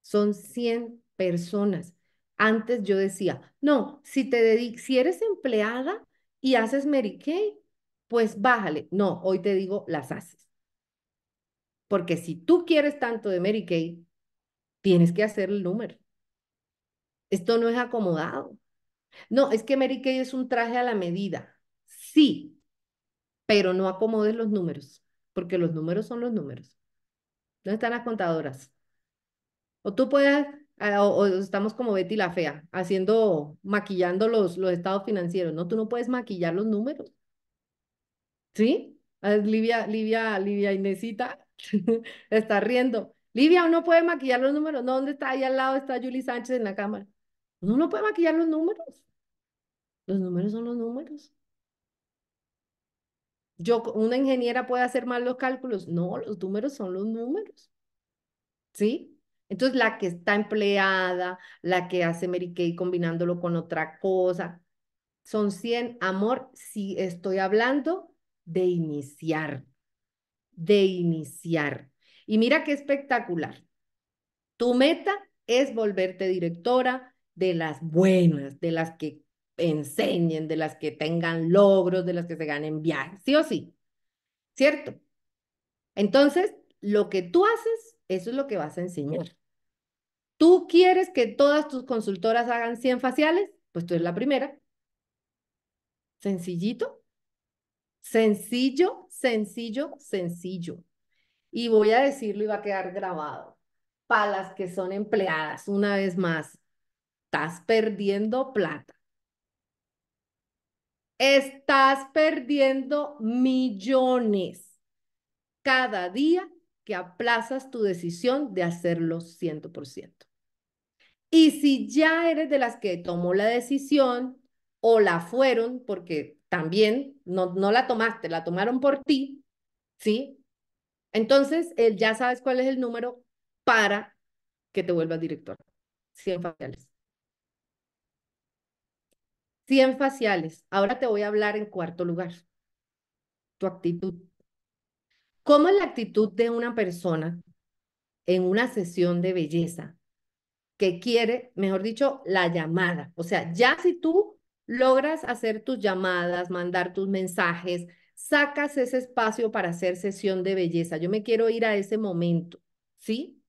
Son 100 personas. Antes yo decía, no, si te si eres empleada y haces Mary Kay, pues bájale. No, hoy te digo, las haces. Porque si tú quieres tanto de Mary Kay, tienes que hacer el número. Esto no es acomodado. No, es que Mary Kay es un traje a la medida. Sí, pero no acomodes los números, porque los números son los números. No están las contadoras? O tú puedes Ah, o, estamos como Betty la Fea, haciendo, maquillando los, los estados financieros, ¿no? Tú no puedes maquillar los números. ¿Sí? Ah, Livia, Livia, Livia Inesita está riendo. Livia, uno puede maquillar los números. No, ¿dónde está? Ahí al lado está Julie Sánchez en la cámara. Uno no puede maquillar los números. Los números son los números. Yo, una ingeniera puede hacer mal los cálculos. No, los números son los números. ¿Sí? Entonces, la que está empleada, la que hace Mary Kay combinándolo con otra cosa, son 100, amor, si estoy hablando de iniciar, de iniciar. Y mira qué espectacular. Tu meta es volverte directora de las buenas, de las que enseñen, de las que tengan logros, de las que se ganen viajes, sí o sí, ¿cierto? Entonces, lo que tú haces, eso es lo que vas a enseñar. ¿Tú quieres que todas tus consultoras hagan 100 faciales? Pues tú eres la primera. Sencillito. Sencillo, sencillo, sencillo. Y voy a decirlo y va a quedar grabado. Para las que son empleadas, una vez más, estás perdiendo plata. Estás perdiendo millones cada día que aplazas tu decisión de hacerlo 100%. Y si ya eres de las que tomó la decisión o la fueron, porque también no, no la tomaste, la tomaron por ti, ¿sí? Entonces ya sabes cuál es el número para que te vuelvas director. 100 faciales. 100 faciales. Ahora te voy a hablar en cuarto lugar. Tu actitud. ¿Cómo es la actitud de una persona en una sesión de belleza que quiere, mejor dicho, la llamada? O sea, ya si tú logras hacer tus llamadas, mandar tus mensajes, sacas ese espacio para hacer sesión de belleza. Yo me quiero ir a ese momento, ¿sí?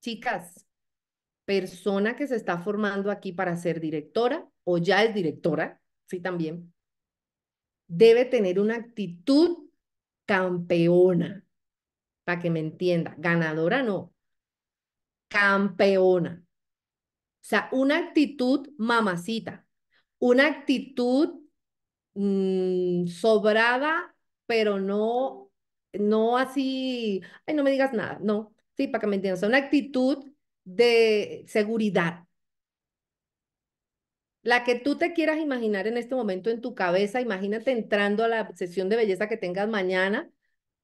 Chicas, persona que se está formando aquí para ser directora o ya es directora, sí también, debe tener una actitud campeona, para que me entienda, ganadora no, campeona. O sea, una actitud mamacita, una actitud mm, sobrada, pero no, no así, ay, no me digas nada, no, sí, para que me entiendas, o sea, una actitud de seguridad, la que tú te quieras imaginar en este momento en tu cabeza, imagínate entrando a la sesión de belleza que tengas mañana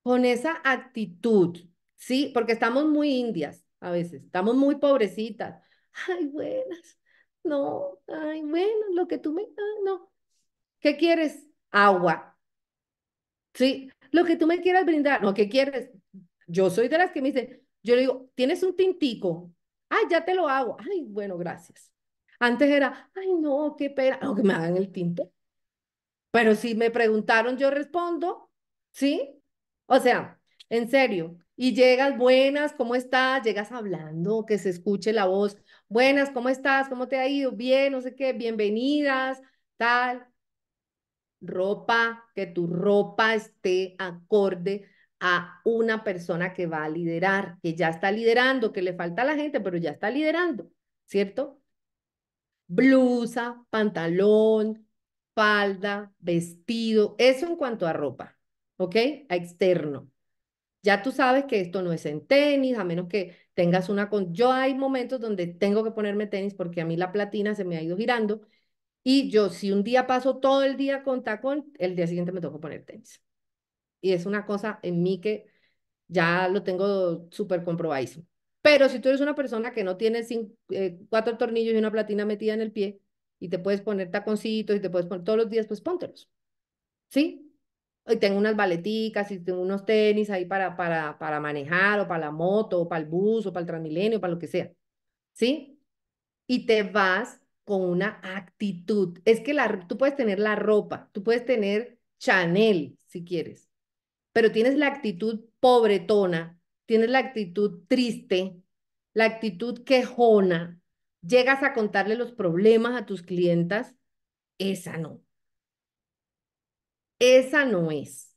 con esa actitud, ¿sí? Porque estamos muy indias a veces, estamos muy pobrecitas. Ay, buenas, no, ay, bueno, lo que tú me, no. ¿Qué quieres? Agua. Sí, lo que tú me quieras brindar, no, ¿qué quieres? Yo soy de las que me dicen, yo le digo, ¿tienes un tintico? Ay, ah, ya te lo hago. Ay, bueno, gracias. Antes era, ay, no, qué pena, aunque me hagan el tinte. Pero si me preguntaron, yo respondo, ¿sí? O sea, en serio. Y llegas, buenas, ¿cómo estás? Llegas hablando, que se escuche la voz. Buenas, ¿cómo estás? ¿Cómo te ha ido? Bien, no sé qué, bienvenidas, tal. Ropa, que tu ropa esté acorde a una persona que va a liderar, que ya está liderando, que le falta a la gente, pero ya está liderando, ¿cierto? blusa, pantalón, falda, vestido, eso en cuanto a ropa, ¿ok? A externo. Ya tú sabes que esto no es en tenis, a menos que tengas una con... Yo hay momentos donde tengo que ponerme tenis porque a mí la platina se me ha ido girando y yo si un día paso todo el día con tacón, el día siguiente me que poner tenis. Y es una cosa en mí que ya lo tengo súper comprobado. Pero si tú eres una persona que no tiene eh, cuatro tornillos y una platina metida en el pie y te puedes poner taconcitos y te puedes poner todos los días, pues póntelos. ¿Sí? Y tengo unas baleticas y tengo unos tenis ahí para, para, para manejar o para la moto o para el bus o para el transmilenio, para lo que sea. ¿Sí? Y te vas con una actitud. Es que la, tú puedes tener la ropa, tú puedes tener Chanel si quieres, pero tienes la actitud pobretona tienes la actitud triste, la actitud quejona, llegas a contarle los problemas a tus clientas, esa no. Esa no es.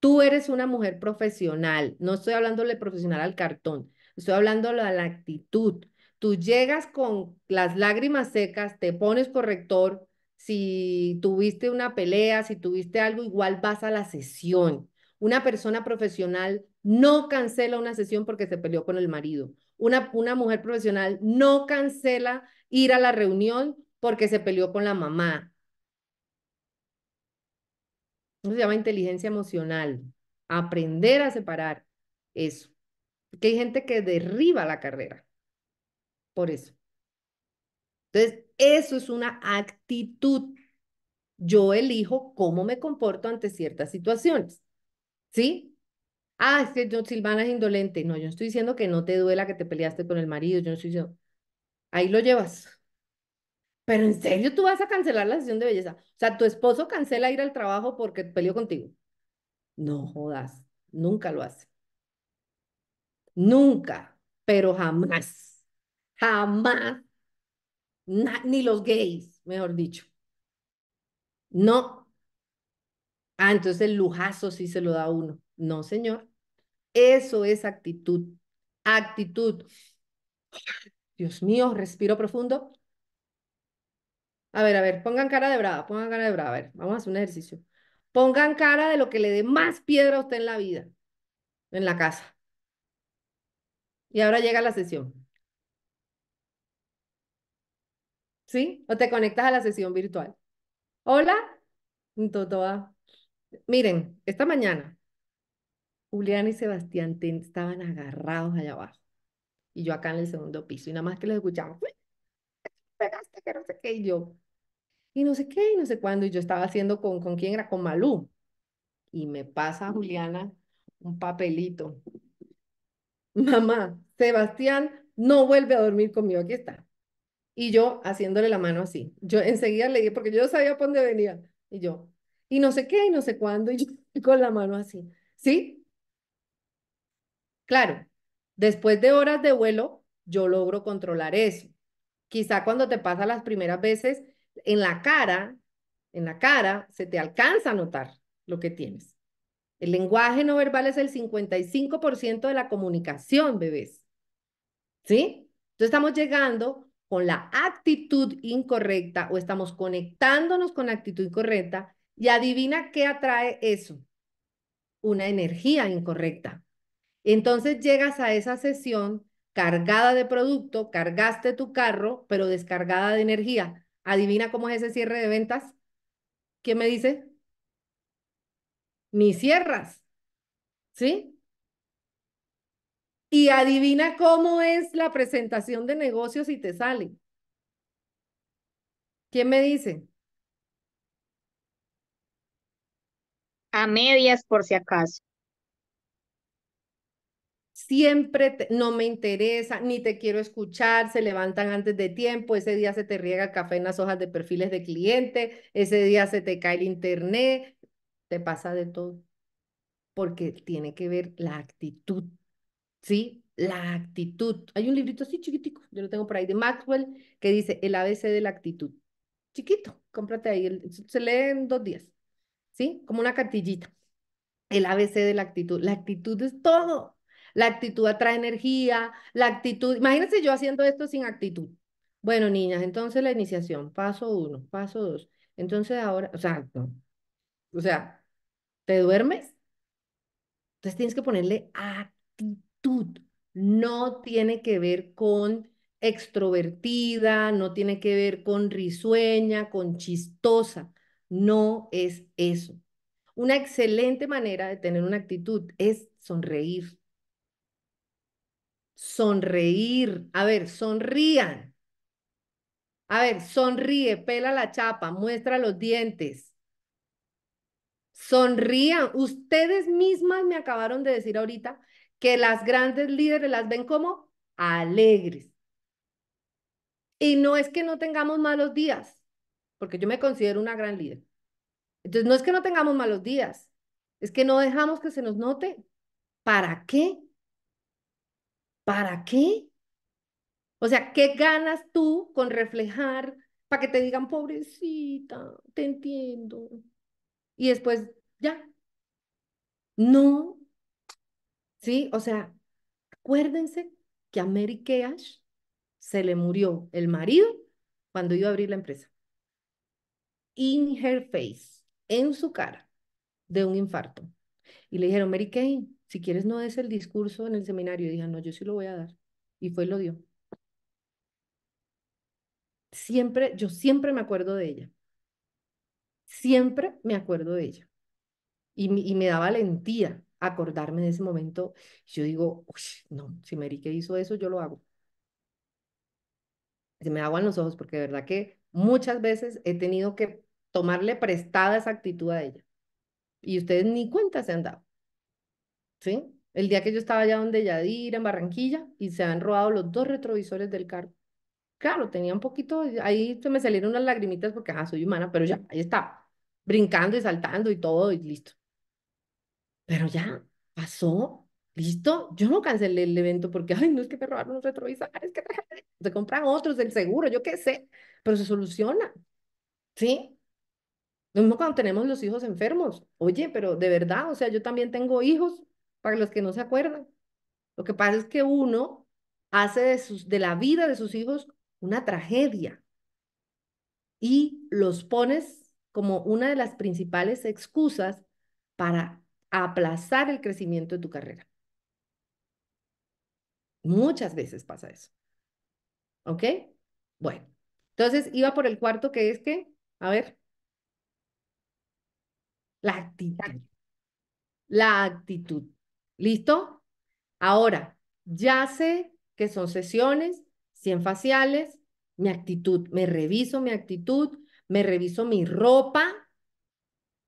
Tú eres una mujer profesional. No estoy hablándole profesional al cartón, estoy hablando a la actitud. Tú llegas con las lágrimas secas, te pones corrector. Si tuviste una pelea, si tuviste algo, igual vas a la sesión. Una persona profesional no cancela una sesión porque se peleó con el marido. Una, una mujer profesional no cancela ir a la reunión porque se peleó con la mamá. Eso se llama inteligencia emocional. Aprender a separar eso. Que hay gente que derriba la carrera por eso. Entonces, eso es una actitud. Yo elijo cómo me comporto ante ciertas situaciones. ¿Sí? ah, es que Silvana es indolente. No, yo estoy diciendo que no te duela que te peleaste con el marido, yo no estoy diciendo, ahí lo llevas. Pero en serio, tú vas a cancelar la sesión de belleza. O sea, tu esposo cancela ir al trabajo porque peleó contigo. No jodas, nunca lo hace. Nunca, pero jamás, jamás, ni los gays, mejor dicho. No. Ah, entonces el lujazo sí se lo da uno. No, señor. Eso es actitud. Actitud. Dios mío, respiro profundo. A ver, a ver, pongan cara de brava, pongan cara de brava. A ver, vamos a hacer un ejercicio. Pongan cara de lo que le dé más piedra a usted en la vida, en la casa. Y ahora llega la sesión. ¿Sí? O te conectas a la sesión virtual. Hola. Miren, esta mañana Juliana y Sebastián estaban agarrados allá abajo y yo acá en el segundo piso y nada más que les escuchaba, pegaste que no sé qué y yo, y no sé qué y no sé cuándo y yo estaba haciendo con, con quién era, con Malú y me pasa Juliana un papelito. Mamá, Sebastián no vuelve a dormir conmigo, aquí está. Y yo haciéndole la mano así. Yo enseguida le dije, porque yo sabía por dónde venía. Y yo, y no sé qué, y no sé cuándo, y yo con la mano así. ¿Sí? Claro, después de horas de vuelo, yo logro controlar eso. Quizá cuando te pasa las primeras veces, en la cara, en la cara, se te alcanza a notar lo que tienes. El lenguaje no verbal es el 55% de la comunicación, bebés. ¿Sí? Entonces estamos llegando con la actitud incorrecta o estamos conectándonos con la actitud incorrecta y adivina qué atrae eso. Una energía incorrecta. Entonces llegas a esa sesión cargada de producto, cargaste tu carro, pero descargada de energía. Adivina cómo es ese cierre de ventas. ¿Quién me dice? Ni cierras. ¿Sí? Y adivina cómo es la presentación de negocios y te sale. ¿Quién me dice? A medias por si acaso siempre no me interesa, ni te quiero escuchar, se levantan antes de tiempo, ese día se te riega café en las hojas de perfiles de cliente, ese día se te cae el internet, te pasa de todo, porque tiene que ver la actitud, ¿sí? La actitud. Hay un librito así chiquitico, yo lo tengo por ahí, de Maxwell, que dice el ABC de la actitud. Chiquito, cómprate ahí, se lee en dos días, ¿sí? Como una cartillita. El ABC de la actitud. La actitud es todo. La actitud atrae energía, la actitud, imagínense yo haciendo esto sin actitud. Bueno, niñas, entonces la iniciación, paso uno, paso dos. Entonces ahora, o sea, o sea, ¿te duermes? Entonces tienes que ponerle actitud. No tiene que ver con extrovertida, no tiene que ver con risueña, con chistosa. No es eso. Una excelente manera de tener una actitud es sonreír. Sonreír. A ver, sonrían. A ver, sonríe, pela la chapa, muestra los dientes. Sonrían. Ustedes mismas me acabaron de decir ahorita que las grandes líderes las ven como alegres. Y no es que no tengamos malos días, porque yo me considero una gran líder. Entonces, no es que no tengamos malos días, es que no dejamos que se nos note. ¿Para qué? ¿Para qué? O sea, ¿qué ganas tú con reflejar para que te digan, pobrecita, te entiendo? Y después, ya. No. Sí, o sea, acuérdense que a Mary se le murió el marido cuando iba a abrir la empresa. In her face, en su cara, de un infarto. Y le dijeron, Mary Kay, si quieres no des el discurso en el seminario, y dije, no, yo sí lo voy a dar. Y fue y lo dio. Siempre, yo siempre me acuerdo de ella. Siempre me acuerdo de ella. Y, me da valentía acordarme de ese momento. Yo digo, no, si Merique hizo eso, yo lo hago. Se me aguan los ojos porque de verdad que muchas veces he tenido que tomarle prestada esa actitud a ella. Y ustedes ni cuenta se han dado. ¿sí? El día que yo estaba allá donde Yadira, en Barranquilla, y se han robado los dos retrovisores del carro. Claro, tenía un poquito, ahí se me salieron unas lagrimitas porque, ah, soy humana, pero ya, ahí estaba, brincando y saltando y todo, y listo. Pero ya, pasó, listo, yo no cancelé el evento porque, ay, no es que me robaron los retrovisores, que se compran otros del seguro, yo qué sé, pero se soluciona, ¿sí? Lo mismo cuando tenemos los hijos enfermos, oye, pero de verdad, o sea, yo también tengo hijos para los que no se acuerdan. Lo que pasa es que uno hace de, de la vida de sus hijos una tragedia y los pones como una de las principales excusas para aplazar el crecimiento de tu carrera. Muchas veces pasa eso. ¿Ok? Bueno, entonces iba por el cuarto que es que, a ver, la actitud. La actitud. ¿Listo? Ahora, ya sé que son sesiones, 100 faciales, mi actitud, me reviso mi actitud, me reviso mi ropa.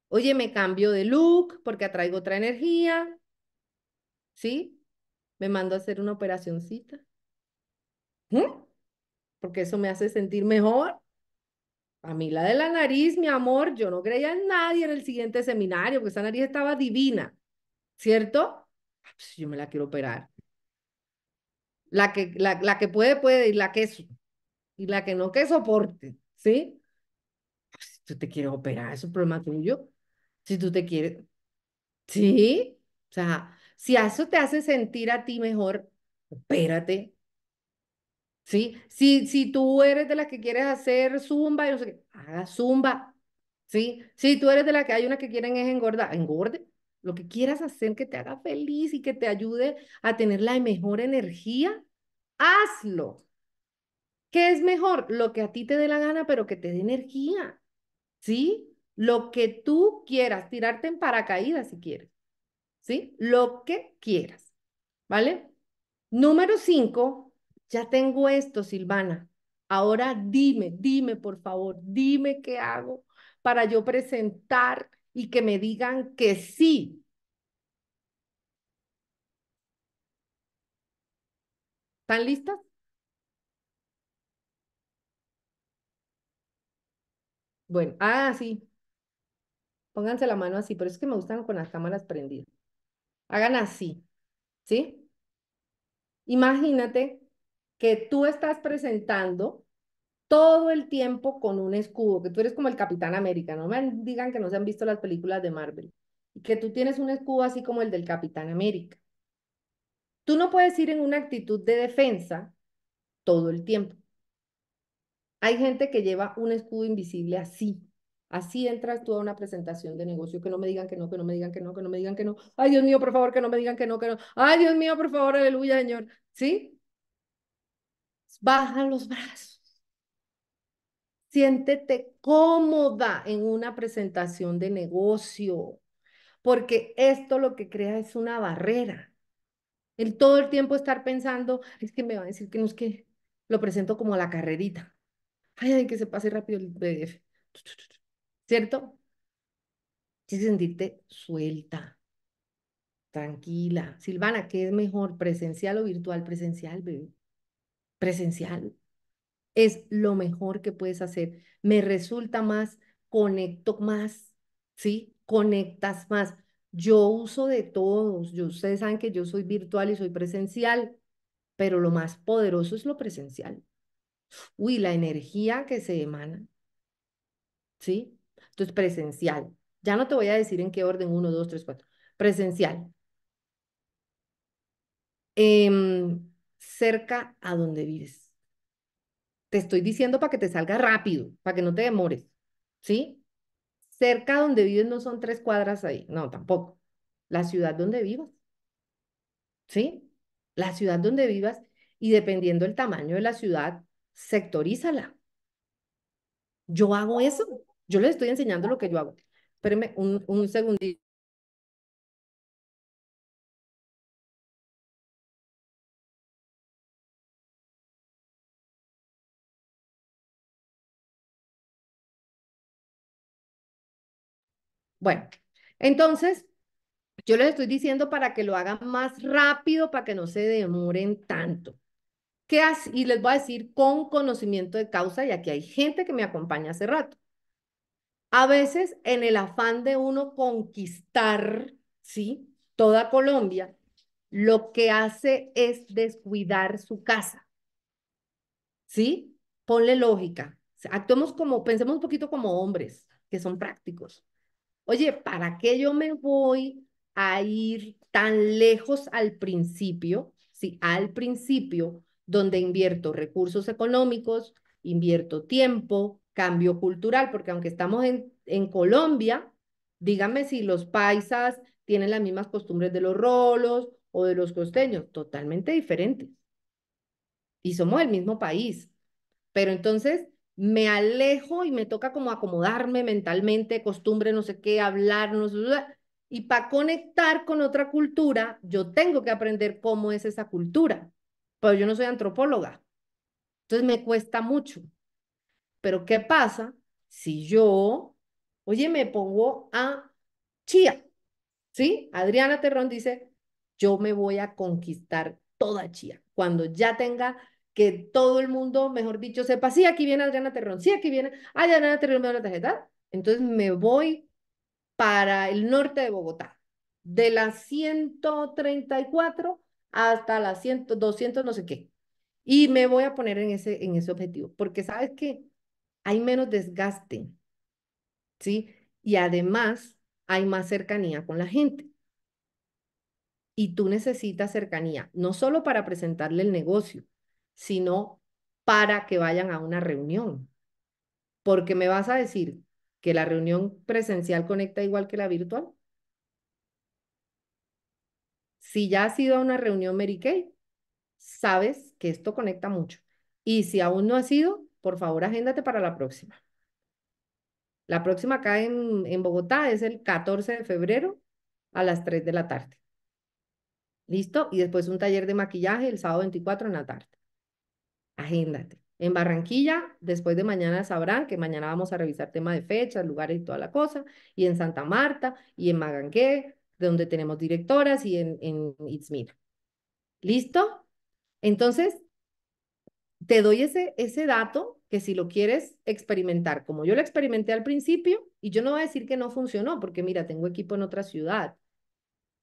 Oye, me cambio de look porque atraigo otra energía. ¿Sí? Me mando a hacer una operacioncita. ¿Mm? Porque eso me hace sentir mejor. A mí la de la nariz, mi amor, yo no creía en nadie en el siguiente seminario, porque esa nariz estaba divina, ¿cierto? Ah, pues, yo me la quiero operar. La que, la, que puede, puede, y la que es, y la que no, que soporte, ¿sí? Pues, si tú te quieres operar, es un problema tuyo. Si tú te quieres, ¿sí? O sea, si eso te hace sentir a ti mejor, opérate. ¿Sí? Si, si tú eres de las que quieres hacer zumba, y no sé qué, haga zumba. ¿Sí? Si tú eres de las que hay unas que quieren es engordar, engorde lo que quieras hacer que te haga feliz y que te ayude a tener la mejor energía, hazlo. ¿Qué es mejor? Lo que a ti te dé la gana, pero que te dé energía. ¿Sí? Lo que tú quieras, tirarte en paracaídas si quieres. ¿Sí? Lo que quieras. ¿Vale? Número cinco, ya tengo esto, Silvana. Ahora dime, dime, por favor, dime qué hago para yo presentar y que me digan que sí. ¿Están listas? Bueno, ah, sí. Pónganse la mano así, pero es que me gustan con las cámaras prendidas. Hagan así, ¿sí? Imagínate que tú estás presentando todo el tiempo con un escudo, que tú eres como el Capitán América, no me digan que no se han visto las películas de Marvel, y que tú tienes un escudo así como el del Capitán América. Tú no puedes ir en una actitud de defensa todo el tiempo. Hay gente que lleva un escudo invisible así. Así entras tú a una presentación de negocio, que no me digan que no, que no me digan que no, que no me digan que no. Ay, Dios mío, por favor, que no me digan que no, que no. Ay, Dios mío, por favor, aleluya, Señor. ¿Sí? Bajan los brazos Siéntete cómoda en una presentación de negocio, porque esto lo que crea es una barrera. El todo el tiempo estar pensando, es que me va a decir que no es que lo presento como la carrerita. Ay, ay, que se pase rápido el PDF. ¿Cierto? Tienes sentirte suelta, tranquila. Silvana, ¿qué es mejor, presencial o virtual? Presencial, bebé. Presencial es lo mejor que puedes hacer. Me resulta más, conecto más, ¿sí? Conectas más. Yo uso de todos. Yo, ustedes saben que yo soy virtual y soy presencial, pero lo más poderoso es lo presencial. Uy, la energía que se emana. ¿Sí? Entonces, presencial. Ya no te voy a decir en qué orden, uno, dos, tres, cuatro. Presencial. Em, cerca a donde vives te estoy diciendo para que te salga rápido, para que no te demores, ¿sí? Cerca donde vives no son tres cuadras ahí, no, tampoco. La ciudad donde vivas, ¿sí? La ciudad donde vivas y dependiendo el tamaño de la ciudad, sectorízala. Yo hago eso, yo les estoy enseñando lo que yo hago. Espérenme un, un segundito. Bueno, entonces, yo les estoy diciendo para que lo hagan más rápido, para que no se demoren tanto. ¿Qué Y les voy a decir con conocimiento de causa, y aquí hay gente que me acompaña hace rato. A veces, en el afán de uno conquistar, ¿sí? Toda Colombia, lo que hace es descuidar su casa. ¿Sí? Ponle lógica. Actuemos como, pensemos un poquito como hombres, que son prácticos oye, ¿para qué yo me voy a ir tan lejos al principio? Sí, al principio, donde invierto recursos económicos, invierto tiempo, cambio cultural, porque aunque estamos en, en Colombia, dígame si los paisas tienen las mismas costumbres de los rolos o de los costeños, totalmente diferentes. Y somos el mismo país. Pero entonces, me alejo y me toca como acomodarme mentalmente, costumbre, no sé qué, hablar, no sé Y para conectar con otra cultura, yo tengo que aprender cómo es esa cultura, pero yo no soy antropóloga. Entonces me cuesta mucho. Pero ¿qué pasa si yo, oye, me pongo a Chía? ¿Sí? Adriana Terrón dice, yo me voy a conquistar toda Chía. Cuando ya tenga que todo el mundo, mejor dicho, sepa, sí, aquí viene Adriana Terrón, sí, aquí viene, Adriana Terrón me da la tarjeta, entonces me voy para el norte de Bogotá, de las 134 hasta las 200, no sé qué. Y me voy a poner en ese, en ese objetivo, porque sabes que hay menos desgaste, ¿sí? Y además hay más cercanía con la gente. Y tú necesitas cercanía, no solo para presentarle el negocio, sino para que vayan a una reunión. Porque me vas a decir que la reunión presencial conecta igual que la virtual. Si ya has ido a una reunión Mary Kay, sabes que esto conecta mucho. Y si aún no has ido, por favor, agéndate para la próxima. La próxima acá en, en Bogotá es el 14 de febrero a las 3 de la tarde. ¿Listo? Y después un taller de maquillaje el sábado 24 en la tarde agéndate. En Barranquilla, después de mañana sabrán que mañana vamos a revisar tema de fechas, lugares y toda la cosa, y en Santa Marta, y en Magangué, donde tenemos directoras, y en, en Itzmir. ¿Listo? Entonces, te doy ese, ese dato que si lo quieres experimentar, como yo lo experimenté al principio, y yo no voy a decir que no funcionó, porque mira, tengo equipo en otra ciudad,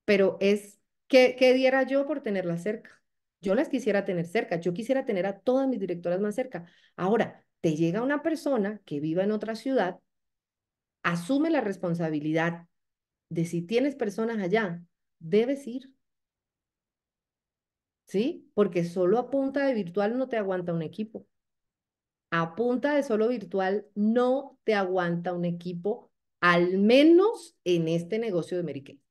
pero es, que qué diera yo por tenerla cerca? Yo las quisiera tener cerca, yo quisiera tener a todas mis directoras más cerca. Ahora, te llega una persona que viva en otra ciudad, asume la responsabilidad de si tienes personas allá, debes ir. ¿Sí? Porque solo a punta de virtual no te aguanta un equipo. A punta de solo virtual no te aguanta un equipo, al menos en este negocio de Mary Kay.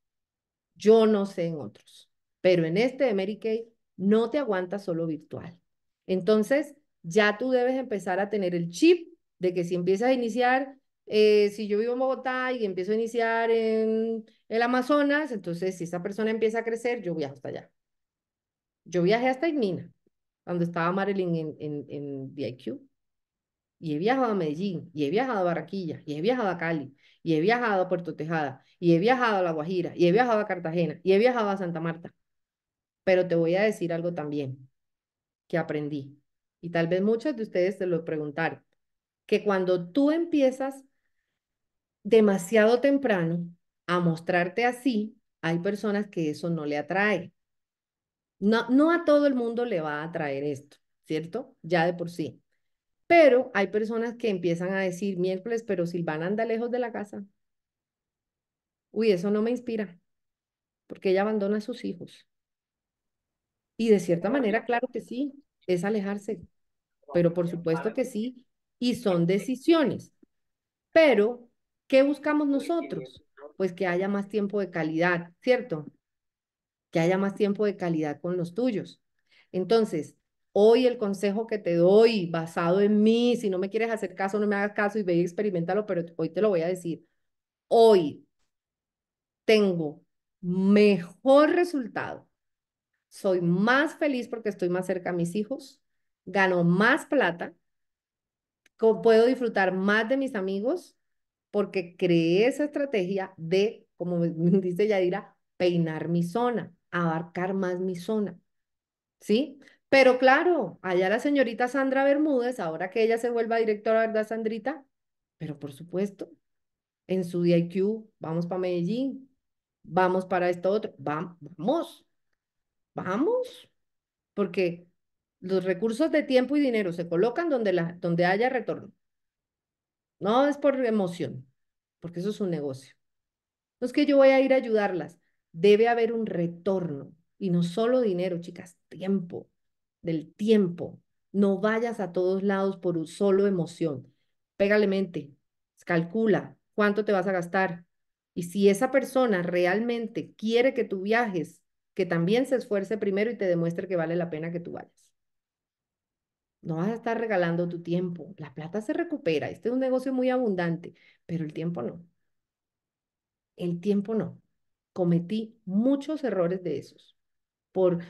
Yo no sé en otros, pero en este de Mary Kay no te aguanta solo virtual. Entonces, ya tú debes empezar a tener el chip de que si empiezas a iniciar, eh, si yo vivo en Bogotá y empiezo a iniciar en el Amazonas, entonces si esa persona empieza a crecer, yo viajo hasta allá. Yo viajé hasta Ignina, cuando estaba Marilyn en, en, en VIQ. Y he viajado a Medellín, y he viajado a Barranquilla, y he viajado a Cali, y he viajado a Puerto Tejada, y he viajado a La Guajira, y he viajado a Cartagena, y he viajado a Santa Marta. Pero te voy a decir algo también que aprendí. Y tal vez muchos de ustedes se lo preguntaron. Que cuando tú empiezas demasiado temprano a mostrarte así, hay personas que eso no le atrae. No, no a todo el mundo le va a atraer esto, ¿cierto? Ya de por sí. Pero hay personas que empiezan a decir miércoles, pero Silvana anda lejos de la casa. Uy, eso no me inspira, porque ella abandona a sus hijos. Y de cierta manera, claro que sí, es alejarse, pero por supuesto que sí, y son decisiones. Pero, ¿qué buscamos nosotros? Pues que haya más tiempo de calidad, ¿cierto? Que haya más tiempo de calidad con los tuyos. Entonces, hoy el consejo que te doy, basado en mí, si no me quieres hacer caso, no me hagas caso y ve y experimentalo, pero hoy te lo voy a decir. Hoy tengo mejor resultado soy más feliz porque estoy más cerca a mis hijos, gano más plata, puedo disfrutar más de mis amigos porque creé esa estrategia de, como dice Yadira, peinar mi zona, abarcar más mi zona. ¿Sí? Pero claro, allá la señorita Sandra Bermúdez, ahora que ella se vuelva directora, ¿verdad, Sandrita? Pero por supuesto, en su DIQ, vamos para Medellín, vamos para esto otro, vamos, vamos, porque los recursos de tiempo y dinero se colocan donde, la, donde haya retorno. No es por emoción, porque eso es un negocio. No es que yo voy a ir a ayudarlas, debe haber un retorno. Y no solo dinero, chicas, tiempo, del tiempo. No vayas a todos lados por un solo emoción. Pégale mente, calcula cuánto te vas a gastar. Y si esa persona realmente quiere que tú viajes que también se esfuerce primero y te demuestre que vale la pena que tú vayas. No vas a estar regalando tu tiempo. La plata se recupera. Este es un negocio muy abundante, pero el tiempo no. El tiempo no. Cometí muchos errores de esos por,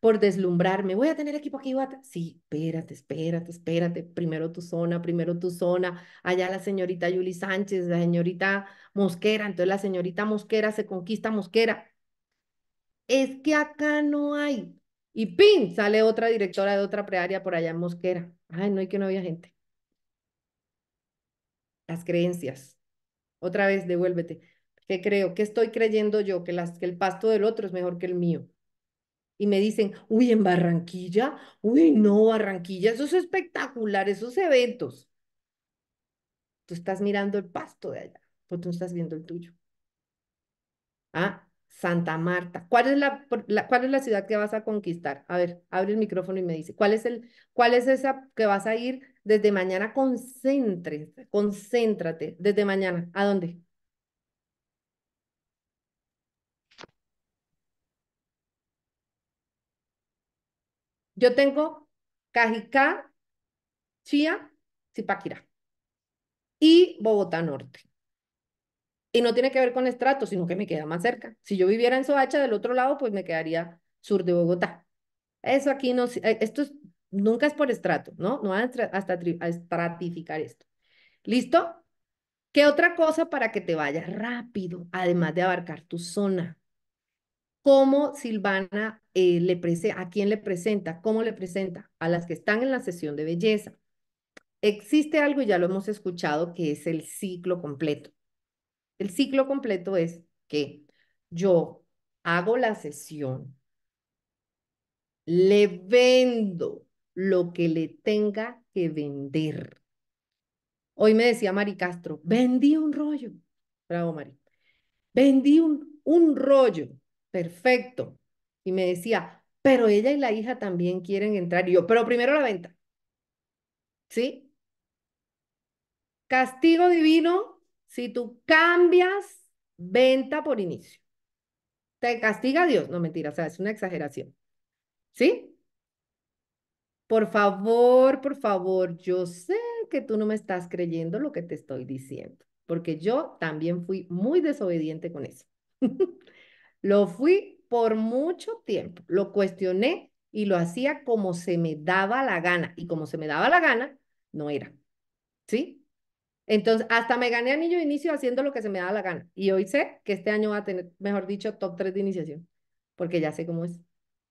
por deslumbrarme. Voy a tener equipo aquí. sí, espérate, espérate, espérate. Primero tu zona, primero tu zona. Allá la señorita Yuli Sánchez, la señorita Mosquera. Entonces la señorita Mosquera se conquista Mosquera es que acá no hay. Y pin sale otra directora de otra prearia por allá en Mosquera. Ay, no hay que no había gente. Las creencias. Otra vez, devuélvete. ¿Qué creo? ¿Qué estoy creyendo yo? Que, las, que el pasto del otro es mejor que el mío. Y me dicen, uy, en Barranquilla, uy, no, Barranquilla, eso es espectacular, esos eventos. Tú estás mirando el pasto de allá, pero pues tú no estás viendo el tuyo. Ah, Santa Marta. ¿Cuál es la, es la ciudad que vas a conquistar? A ver, abre el micrófono y me dice, ¿cuál es, el, cuál es esa que vas a ir desde mañana? Concéntrate, concéntrate desde mañana. ¿A dónde? Yo tengo Cajicá, Chía, Zipaquirá y Bogotá Norte. Y no tiene que ver con estrato, sino que me queda más cerca. Si yo viviera en Soacha del otro lado, pues me quedaría sur de Bogotá. Eso aquí no, eh, esto nunca es por estrato, ¿no? No hasta, hasta a estratificar esto. ¿Listo? ¿Qué otra cosa para que te vaya rápido, además de abarcar tu zona? ¿Cómo Silvana eh, le presenta, a quién le presenta, cómo le presenta? A las que están en la sesión de belleza. Existe algo, y ya lo hemos escuchado, que es el ciclo completo. El ciclo completo es que yo hago la sesión, le vendo lo que le tenga que vender. Hoy me decía Mari Castro, vendí un rollo. Bravo, Mari. Vendí un, un rollo. Perfecto. Y me decía, pero ella y la hija también quieren entrar. yo, pero primero la venta. ¿Sí? Castigo divino si tú cambias venta por inicio. Te castiga Dios. No, mentira, o sea, es una exageración. ¿Sí? Por favor, por favor, yo sé que tú no me estás creyendo lo que te estoy diciendo, porque yo también fui muy desobediente con eso. lo fui por mucho tiempo, lo cuestioné y lo hacía como se me daba la gana, y como se me daba la gana, no era. ¿Sí? Entonces, hasta me gané anillo de inicio haciendo lo que se me da la gana. Y hoy sé que este año va a tener, mejor dicho, top 3 de iniciación, porque ya sé cómo es.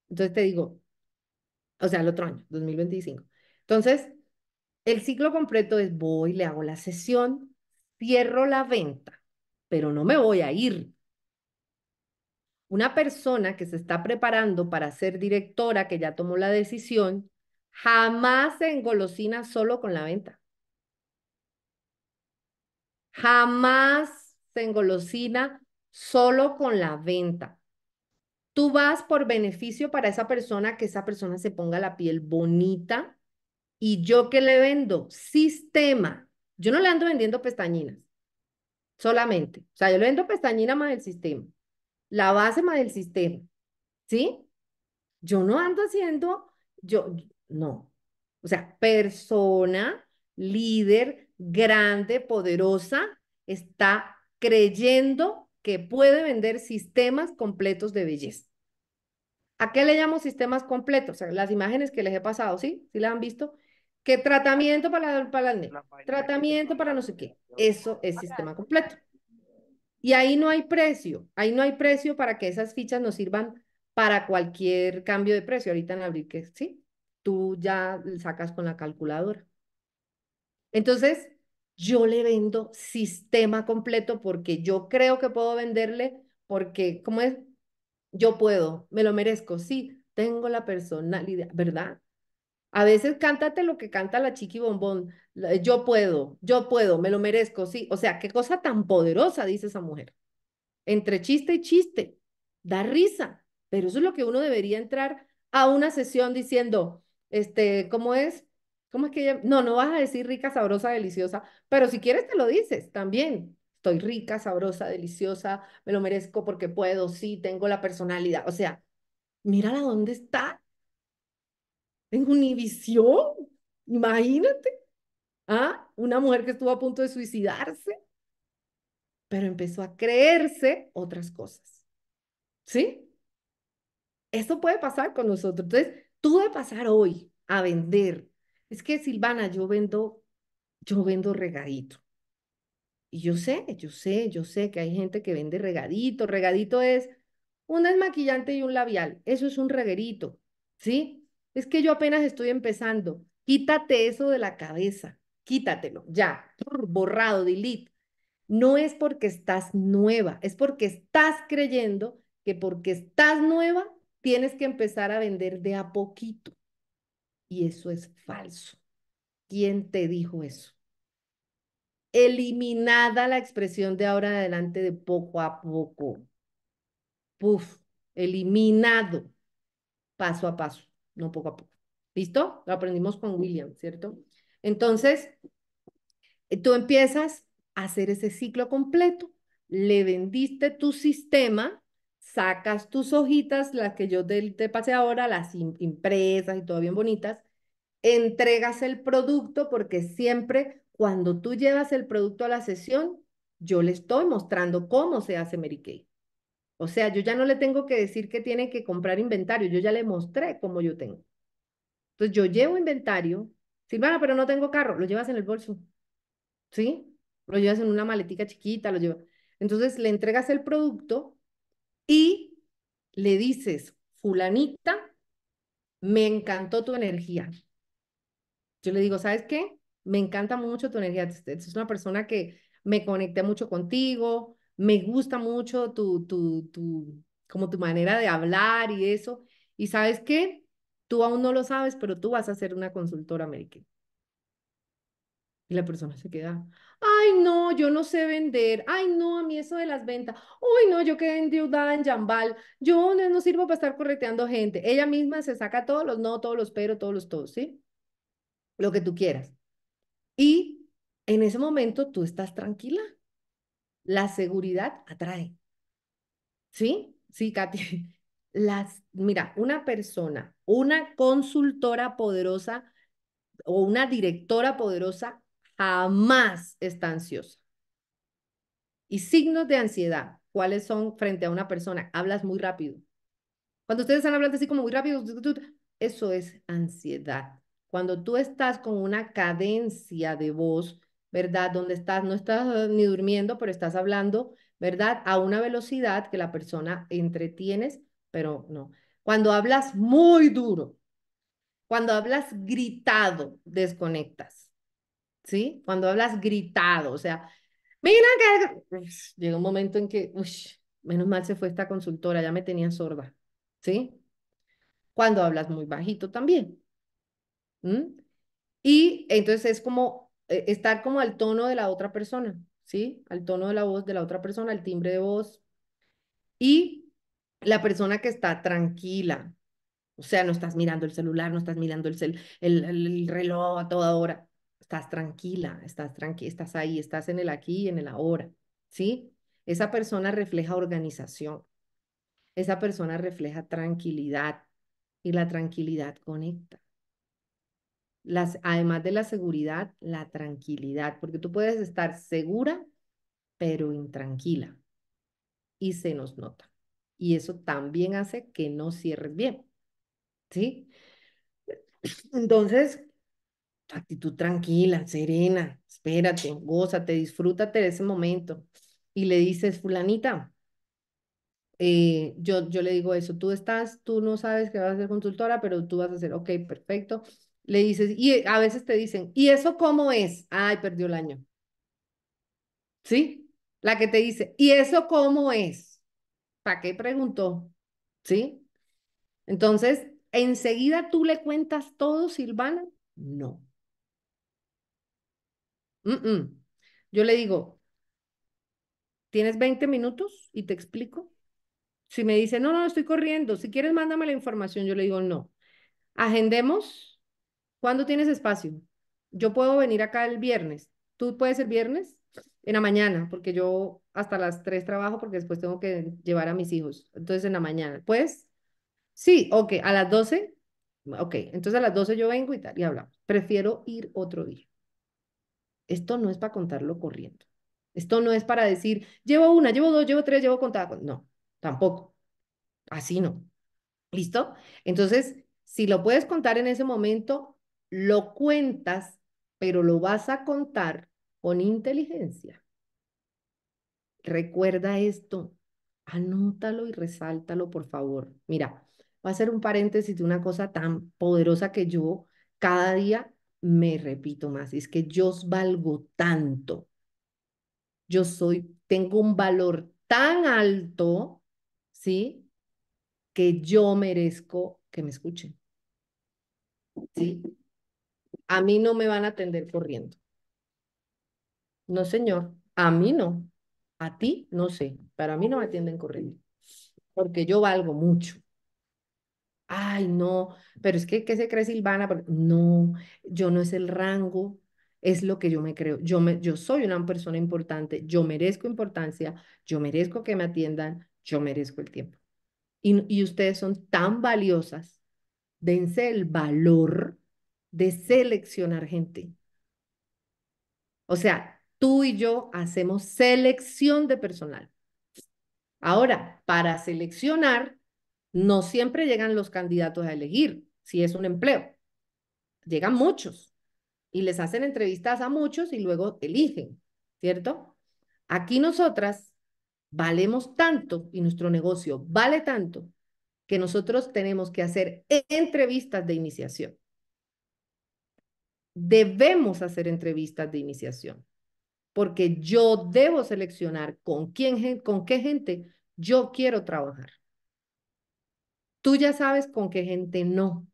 Entonces te digo, o sea, el otro año, 2025. Entonces, el ciclo completo es voy, le hago la sesión, cierro la venta, pero no me voy a ir. Una persona que se está preparando para ser directora, que ya tomó la decisión, jamás se engolosina solo con la venta. Jamás se engolosina solo con la venta. Tú vas por beneficio para esa persona, que esa persona se ponga la piel bonita. Y yo que le vendo sistema. Yo no le ando vendiendo pestañinas solamente. O sea, yo le vendo pestañina más del sistema. La base más del sistema. ¿Sí? Yo no ando haciendo, yo, no. O sea, persona, líder, grande, poderosa, está creyendo que puede vender sistemas completos de belleza. ¿A qué le llamo sistemas completos? las imágenes que les he pasado, ¿sí? ¿Sí las han visto? ¿Qué tratamiento para, el tratamiento para no sé qué. Eso es sistema completo. Y ahí no hay precio, ahí no hay precio para que esas fichas nos sirvan para cualquier cambio de precio. Ahorita en abril, que sí, tú ya sacas con la calculadora. Entonces, yo le vendo sistema completo porque yo creo que puedo venderle, porque, ¿cómo es? Yo puedo, me lo merezco, sí, tengo la personalidad, ¿verdad? A veces cántate lo que canta la chiqui bombón, yo puedo, yo puedo, me lo merezco, sí. O sea, qué cosa tan poderosa, dice esa mujer. Entre chiste y chiste, da risa, pero eso es lo que uno debería entrar a una sesión diciendo, este, ¿cómo es? ¿Cómo es que ella? No, no vas a decir rica, sabrosa, deliciosa, pero si quieres te lo dices también. Estoy rica, sabrosa, deliciosa, me lo merezco porque puedo, sí, tengo la personalidad. O sea, mírala dónde está. Tengo En Univisión, imagínate. ¿Ah? Una mujer que estuvo a punto de suicidarse, pero empezó a creerse otras cosas. ¿Sí? Eso puede pasar con nosotros. Entonces, tú de pasar hoy a vender, es que Silvana, yo vendo, yo vendo regadito. Y yo sé, yo sé, yo sé que hay gente que vende regadito. Regadito es un desmaquillante y un labial. Eso es un reguerito, ¿sí? Es que yo apenas estoy empezando. Quítate eso de la cabeza. Quítatelo, ya. Borrado, delete. No es porque estás nueva, es porque estás creyendo que porque estás nueva tienes que empezar a vender de a poquito. Y eso es falso. ¿Quién te dijo eso? Eliminada la expresión de ahora en adelante de poco a poco. Puf, eliminado. Paso a paso, no poco a poco. ¿Listo? Lo aprendimos con William, ¿cierto? Entonces, eh, tú empiezas a hacer ese ciclo completo. Le vendiste tu sistema sacas tus hojitas, las que yo te, pasé ahora, las impresas y todo bien bonitas, entregas el producto porque siempre cuando tú llevas el producto a la sesión, yo le estoy mostrando cómo se hace Mary Kay. O sea, yo ya no le tengo que decir que tiene que comprar inventario, yo ya le mostré cómo yo tengo. Entonces yo llevo inventario, Silvana, pero no tengo carro, lo llevas en el bolso, ¿sí? Lo llevas en una maletica chiquita, lo llevas. Entonces le entregas el producto y le dices, fulanita, me encantó tu energía. Yo le digo, ¿sabes qué? Me encanta mucho tu energía. Es una persona que me conecté mucho contigo, me gusta mucho tu, tu, tu, como tu manera de hablar y eso. Y sabes qué? Tú aún no lo sabes, pero tú vas a ser una consultora americana. Y la persona se queda, Ay, no, yo no sé vender. Ay, no, a mí eso de las ventas. Uy, no, yo quedé endeudada en Jambal. Yo no, no sirvo para estar correteando gente. Ella misma se saca todos los no, todos los pero, todos los todos, ¿sí? Lo que tú quieras. Y en ese momento tú estás tranquila. La seguridad atrae. ¿Sí? Sí, Katy. Las, mira, una persona, una consultora poderosa o una directora poderosa jamás está ansiosa. Y signos de ansiedad, ¿cuáles son frente a una persona? Hablas muy rápido. Cuando ustedes están hablando así como muy rápido, eso es ansiedad. Cuando tú estás con una cadencia de voz, ¿verdad? Donde estás, no estás ni durmiendo, pero estás hablando, ¿verdad? A una velocidad que la persona entretienes, pero no. Cuando hablas muy duro, cuando hablas gritado, desconectas. ¿sí? Cuando hablas gritado, o sea, mira que... llega un momento en que, uy, menos mal se fue esta consultora, ya me tenía sorda, ¿sí? Cuando hablas muy bajito también. Y entonces es como eh, estar como al tono de la otra persona, ¿sí? Al tono de la voz de la otra persona, al timbre de voz. Y la persona que está tranquila, o sea, no estás mirando el celular, no estás mirando el, cel el, el reloj a toda hora, estás tranquila, estás estás ahí, estás en el aquí y en el ahora, ¿sí? Esa persona refleja organización. Esa persona refleja tranquilidad y la tranquilidad conecta. Las, además de la seguridad, la tranquilidad, porque tú puedes estar segura pero intranquila y se nos nota. Y eso también hace que no cierres bien. ¿Sí? Entonces, actitud tranquila, serena, espérate, gózate, disfrútate de ese momento. Y le dices, fulanita, eh, yo, yo le digo eso, tú estás, tú no sabes que vas a ser consultora, pero tú vas a ser, ok, perfecto. Le dices, y a veces te dicen, ¿y eso cómo es? Ay, perdió el año. ¿Sí? La que te dice, ¿y eso cómo es? ¿Para qué preguntó? ¿Sí? Entonces, ¿enseguida tú le cuentas todo, Silvana? No. Yo le digo, ¿tienes 20 minutos y te explico? Si me dice, no, no, estoy corriendo, si quieres, mándame la información, yo le digo, no. Agendemos, ¿cuándo tienes espacio? Yo puedo venir acá el viernes. ¿Tú puedes el viernes? En la mañana, porque yo hasta las 3 trabajo porque después tengo que llevar a mis hijos. Entonces en la mañana. ¿Puedes? Sí, ok, a las 12. Ok, entonces a las 12 yo vengo y tal, y hablamos. Prefiero ir otro día esto no es para contarlo corriendo. Esto no es para decir, llevo una, llevo dos, llevo tres, llevo contada. No, tampoco. Así no. ¿Listo? Entonces, si lo puedes contar en ese momento, lo cuentas, pero lo vas a contar con inteligencia. Recuerda esto, anótalo y resáltalo, por favor. Mira, va a ser un paréntesis de una cosa tan poderosa que yo cada día me repito más, es que yo valgo tanto, yo soy, tengo un valor tan alto, ¿sí? Que yo merezco que me escuchen. ¿Sí? A mí no me van a atender corriendo. No, señor, a mí no. A ti, no sé, para mí no me atienden corriendo, porque yo valgo mucho ay, no, pero es que, ¿qué se cree Silvana? No, yo no es el rango, es lo que yo me creo. Yo, me, yo soy una persona importante, yo merezco importancia, yo merezco que me atiendan, yo merezco el tiempo. Y, y ustedes son tan valiosas, dense el valor de seleccionar gente. O sea, tú y yo hacemos selección de personal. Ahora, para seleccionar, no siempre llegan los candidatos a elegir, si es un empleo. Llegan muchos y les hacen entrevistas a muchos y luego eligen, ¿cierto? Aquí nosotras valemos tanto y nuestro negocio vale tanto que nosotros tenemos que hacer entrevistas de iniciación. Debemos hacer entrevistas de iniciación porque yo debo seleccionar con quién, con qué gente yo quiero trabajar. Tú ya sabes con qué gente no.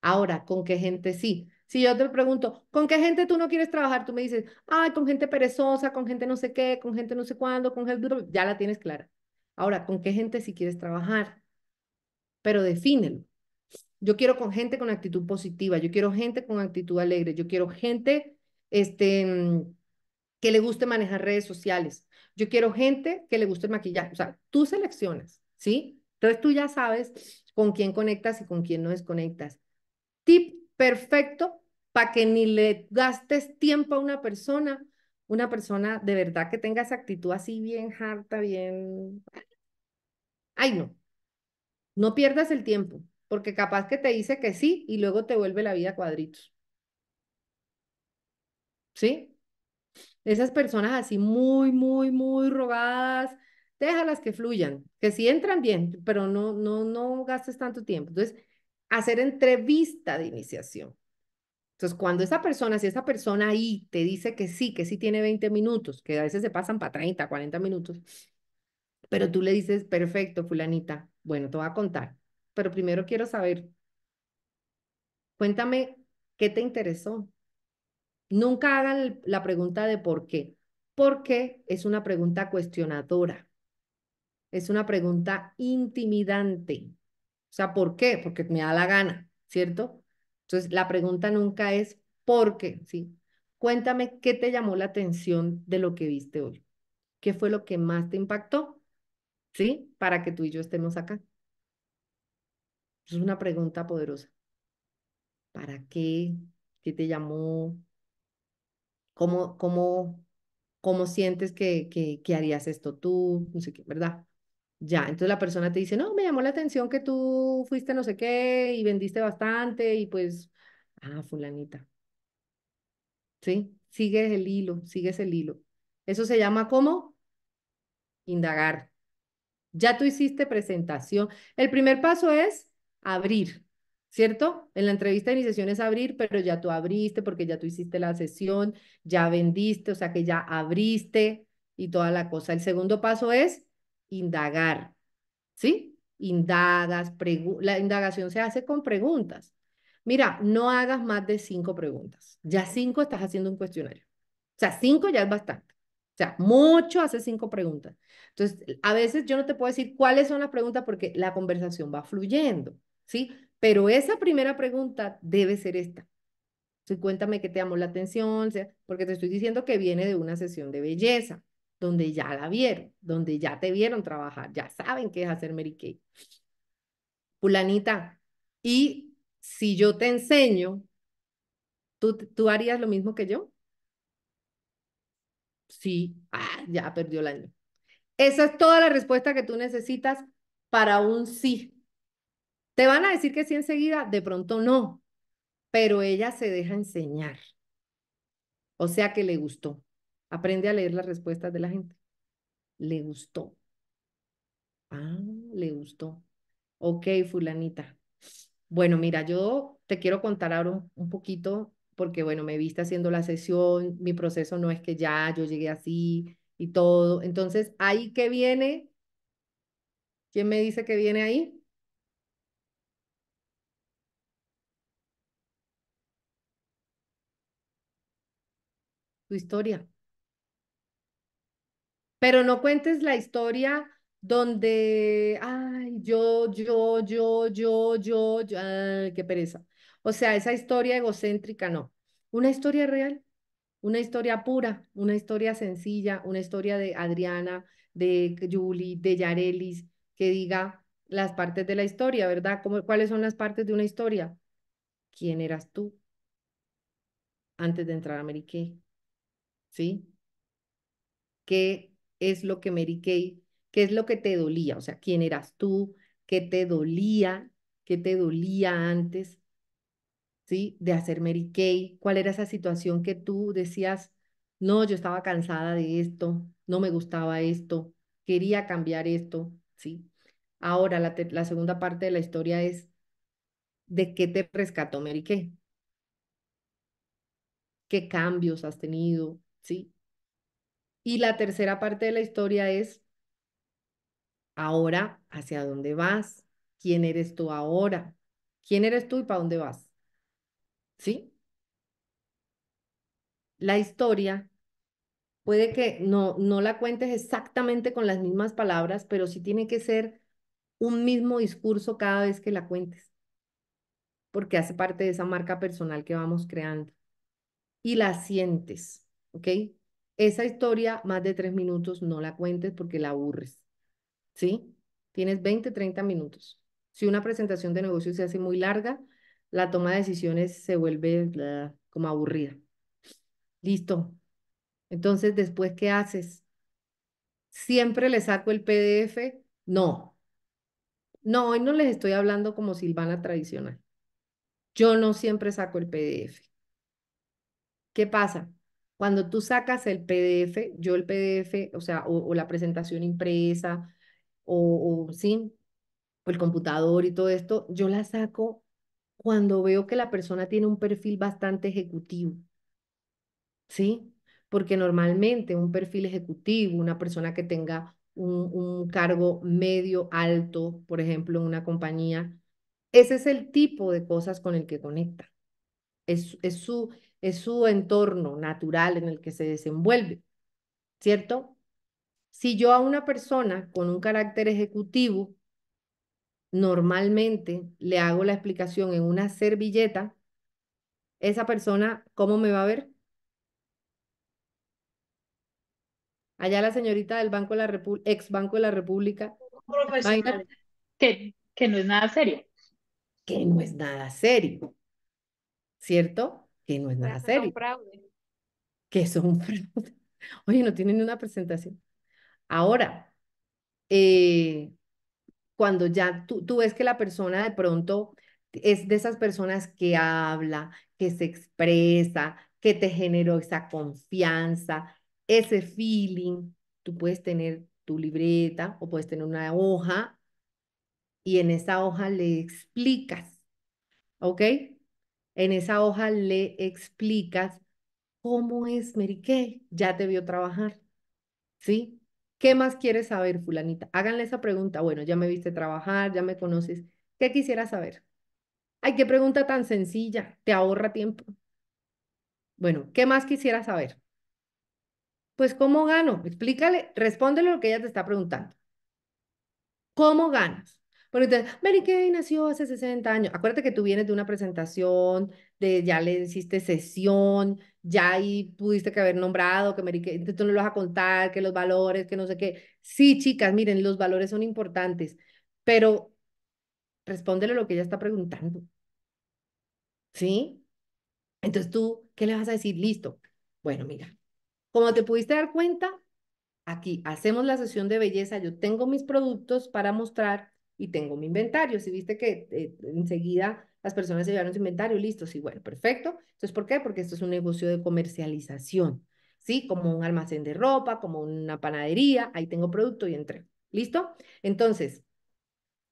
Ahora, con qué gente sí. Si yo te pregunto, ¿con qué gente tú no quieres trabajar? Tú me dices, ay, con gente perezosa, con gente no sé qué, con gente no sé cuándo, con gente... Ya la tienes clara. Ahora, ¿con qué gente sí quieres trabajar? Pero defínelo. Yo quiero con gente con actitud positiva, yo quiero gente con actitud alegre, yo quiero gente este, que le guste manejar redes sociales, yo quiero gente que le guste el maquillaje. O sea, tú seleccionas, ¿sí? Entonces tú ya sabes con quién conectas y con quién no desconectas. Tip perfecto para que ni le gastes tiempo a una persona, una persona de verdad que tenga esa actitud así bien harta, bien... Ay, no. No pierdas el tiempo, porque capaz que te dice que sí y luego te vuelve la vida cuadritos. ¿Sí? Esas personas así muy, muy, muy rogadas, déjalas que fluyan, que si entran bien, pero no, no, no gastes tanto tiempo. Entonces, hacer entrevista de iniciación. Entonces, cuando esa persona, si esa persona ahí te dice que sí, que sí tiene 20 minutos, que a veces se pasan para 30, 40 minutos, pero tú le dices, perfecto, fulanita, bueno, te voy a contar, pero primero quiero saber, cuéntame qué te interesó. Nunca hagan la pregunta de por qué, porque es una pregunta cuestionadora. Es una pregunta intimidante. O sea, ¿por qué? Porque me da la gana, ¿cierto? Entonces, la pregunta nunca es ¿por qué? ¿Sí? Cuéntame qué te llamó la atención de lo que viste hoy. ¿Qué fue lo que más te impactó? ¿Sí? Para que tú y yo estemos acá. Es una pregunta poderosa. ¿Para qué? ¿Qué te llamó? ¿Cómo, cómo, cómo sientes que, que, que harías esto tú? No sé qué, ¿verdad? Ya, entonces la persona te dice, no, me llamó la atención que tú fuiste no sé qué y vendiste bastante y pues, ah, fulanita. ¿Sí? Sigues el hilo, sigues el hilo. Eso se llama ¿cómo? Indagar. Ya tú hiciste presentación. El primer paso es abrir, ¿cierto? En la entrevista de iniciación es abrir, pero ya tú abriste porque ya tú hiciste la sesión, ya vendiste, o sea que ya abriste y toda la cosa. El segundo paso es indagar, ¿sí? Indagas, la indagación se hace con preguntas. Mira, no hagas más de cinco preguntas. Ya cinco estás haciendo un cuestionario. O sea, cinco ya es bastante. O sea, mucho hace cinco preguntas. Entonces, a veces yo no te puedo decir cuáles son las preguntas porque la conversación va fluyendo, ¿sí? Pero esa primera pregunta debe ser esta. Sí, cuéntame que te amo la atención, porque te estoy diciendo que viene de una sesión de belleza donde ya la vieron, donde ya te vieron trabajar, ya saben qué es hacer Mary Kay. Pulanita, y si yo te enseño, ¿tú, tú harías lo mismo que yo? Sí, ah, ya perdió el año. Esa es toda la respuesta que tú necesitas para un sí. Te van a decir que sí enseguida, de pronto no, pero ella se deja enseñar. O sea que le gustó. Aprende a leer las respuestas de la gente. Le gustó. Ah, le gustó. Ok, fulanita. Bueno, mira, yo te quiero contar ahora un, poquito porque, bueno, me viste haciendo la sesión, mi proceso no es que ya yo llegué así y todo. Entonces, ahí que viene, ¿quién me dice que viene ahí? Tu historia pero no cuentes la historia donde, ay, yo, yo, yo, yo, yo, yo, qué pereza. O sea, esa historia egocéntrica, no. Una historia real, una historia pura, una historia sencilla, una historia de Adriana, de Julie, de Yarelis, que diga las partes de la historia, ¿verdad? ¿Cómo, ¿Cuáles son las partes de una historia? ¿Quién eras tú antes de entrar a Mary ¿Sí? Que es lo que Mary Kay, qué es lo que te dolía, o sea, quién eras tú, qué te dolía, qué te dolía antes, ¿sí? De hacer Mary Kay, cuál era esa situación que tú decías, no, yo estaba cansada de esto, no me gustaba esto, quería cambiar esto, ¿sí? Ahora, la, segunda parte de la historia es, ¿de qué te rescató Mary Kay? ¿Qué cambios has tenido? ¿Sí? Y la tercera parte de la historia es, ahora, ¿hacia dónde vas? ¿Quién eres tú ahora? ¿Quién eres tú y para dónde vas? ¿Sí? La historia puede que no, no la cuentes exactamente con las mismas palabras, pero sí tiene que ser un mismo discurso cada vez que la cuentes, porque hace parte de esa marca personal que vamos creando. Y la sientes, ¿ok? Esa historia, más de tres minutos, no la cuentes porque la aburres. ¿Sí? Tienes 20, 30 minutos. Si una presentación de negocio se hace muy larga, la toma de decisiones se vuelve como aburrida. Listo. Entonces, después, ¿qué haces? ¿Siempre le saco el PDF? No. No, hoy no les estoy hablando como Silvana tradicional. Yo no siempre saco el PDF. ¿Qué pasa? Cuando tú sacas el PDF, yo el PDF, o sea, o, la presentación impresa, o, sí, o el computador y todo esto, yo la saco cuando veo que la persona tiene un perfil bastante ejecutivo. ¿Sí? Porque normalmente un perfil ejecutivo, una persona que tenga un, cargo medio alto, por ejemplo, en una compañía, ese es el tipo de cosas con el que conecta. Es, es, su, es su entorno natural en el que se desenvuelve, ¿cierto? Si yo a una persona con un carácter ejecutivo normalmente le hago la explicación en una servilleta, esa persona, ¿cómo me va a ver? Allá la señorita del Banco de la república ex Banco de la República. Que, que no es nada serio. Que no es nada serio. ¿Cierto? que no es nada serio. Que son es fraude. Oye, no tienen ni una presentación. Ahora, eh, cuando ya tú, tú ves que la persona de pronto es de esas personas que habla, que se expresa, que te generó esa confianza, ese feeling. Tú puedes tener tu libreta o puedes tener una hoja y en esa hoja le explicas, ¿ok? en esa hoja le explicas cómo es Mary Kay, ya te vio trabajar, ¿sí? ¿Qué más quieres saber, fulanita? Háganle esa pregunta, bueno, ya me viste trabajar, ya me conoces, ¿qué quisiera saber? Ay, qué pregunta tan sencilla, te ahorra tiempo. Bueno, ¿qué más quisiera saber? Pues cómo gano, explícale, respóndele lo que ella te está preguntando. ¿Cómo ganas? Porque entonces, Mary Kay nació hace 60 años. Acuérdate que tú vienes de una presentación, de ya le hiciste sesión, ya ahí pudiste que haber nombrado, que Mary Kay, entonces tú no lo vas a contar, que los valores, que no sé qué. Sí, chicas, miren, los valores son importantes, pero respóndele lo que ella está preguntando. ¿Sí? Entonces tú, ¿qué le vas a decir? Listo. Bueno, mira, como te pudiste dar cuenta, aquí hacemos la sesión de belleza, yo tengo mis productos para mostrar y tengo mi inventario. Si viste que eh, enseguida las personas se llevaron su inventario, listo, sí, bueno, perfecto. Entonces, ¿por qué? Porque esto es un negocio de comercialización, ¿sí? Como un almacén de ropa, como una panadería, ahí tengo producto y entré, ¿Listo? Entonces,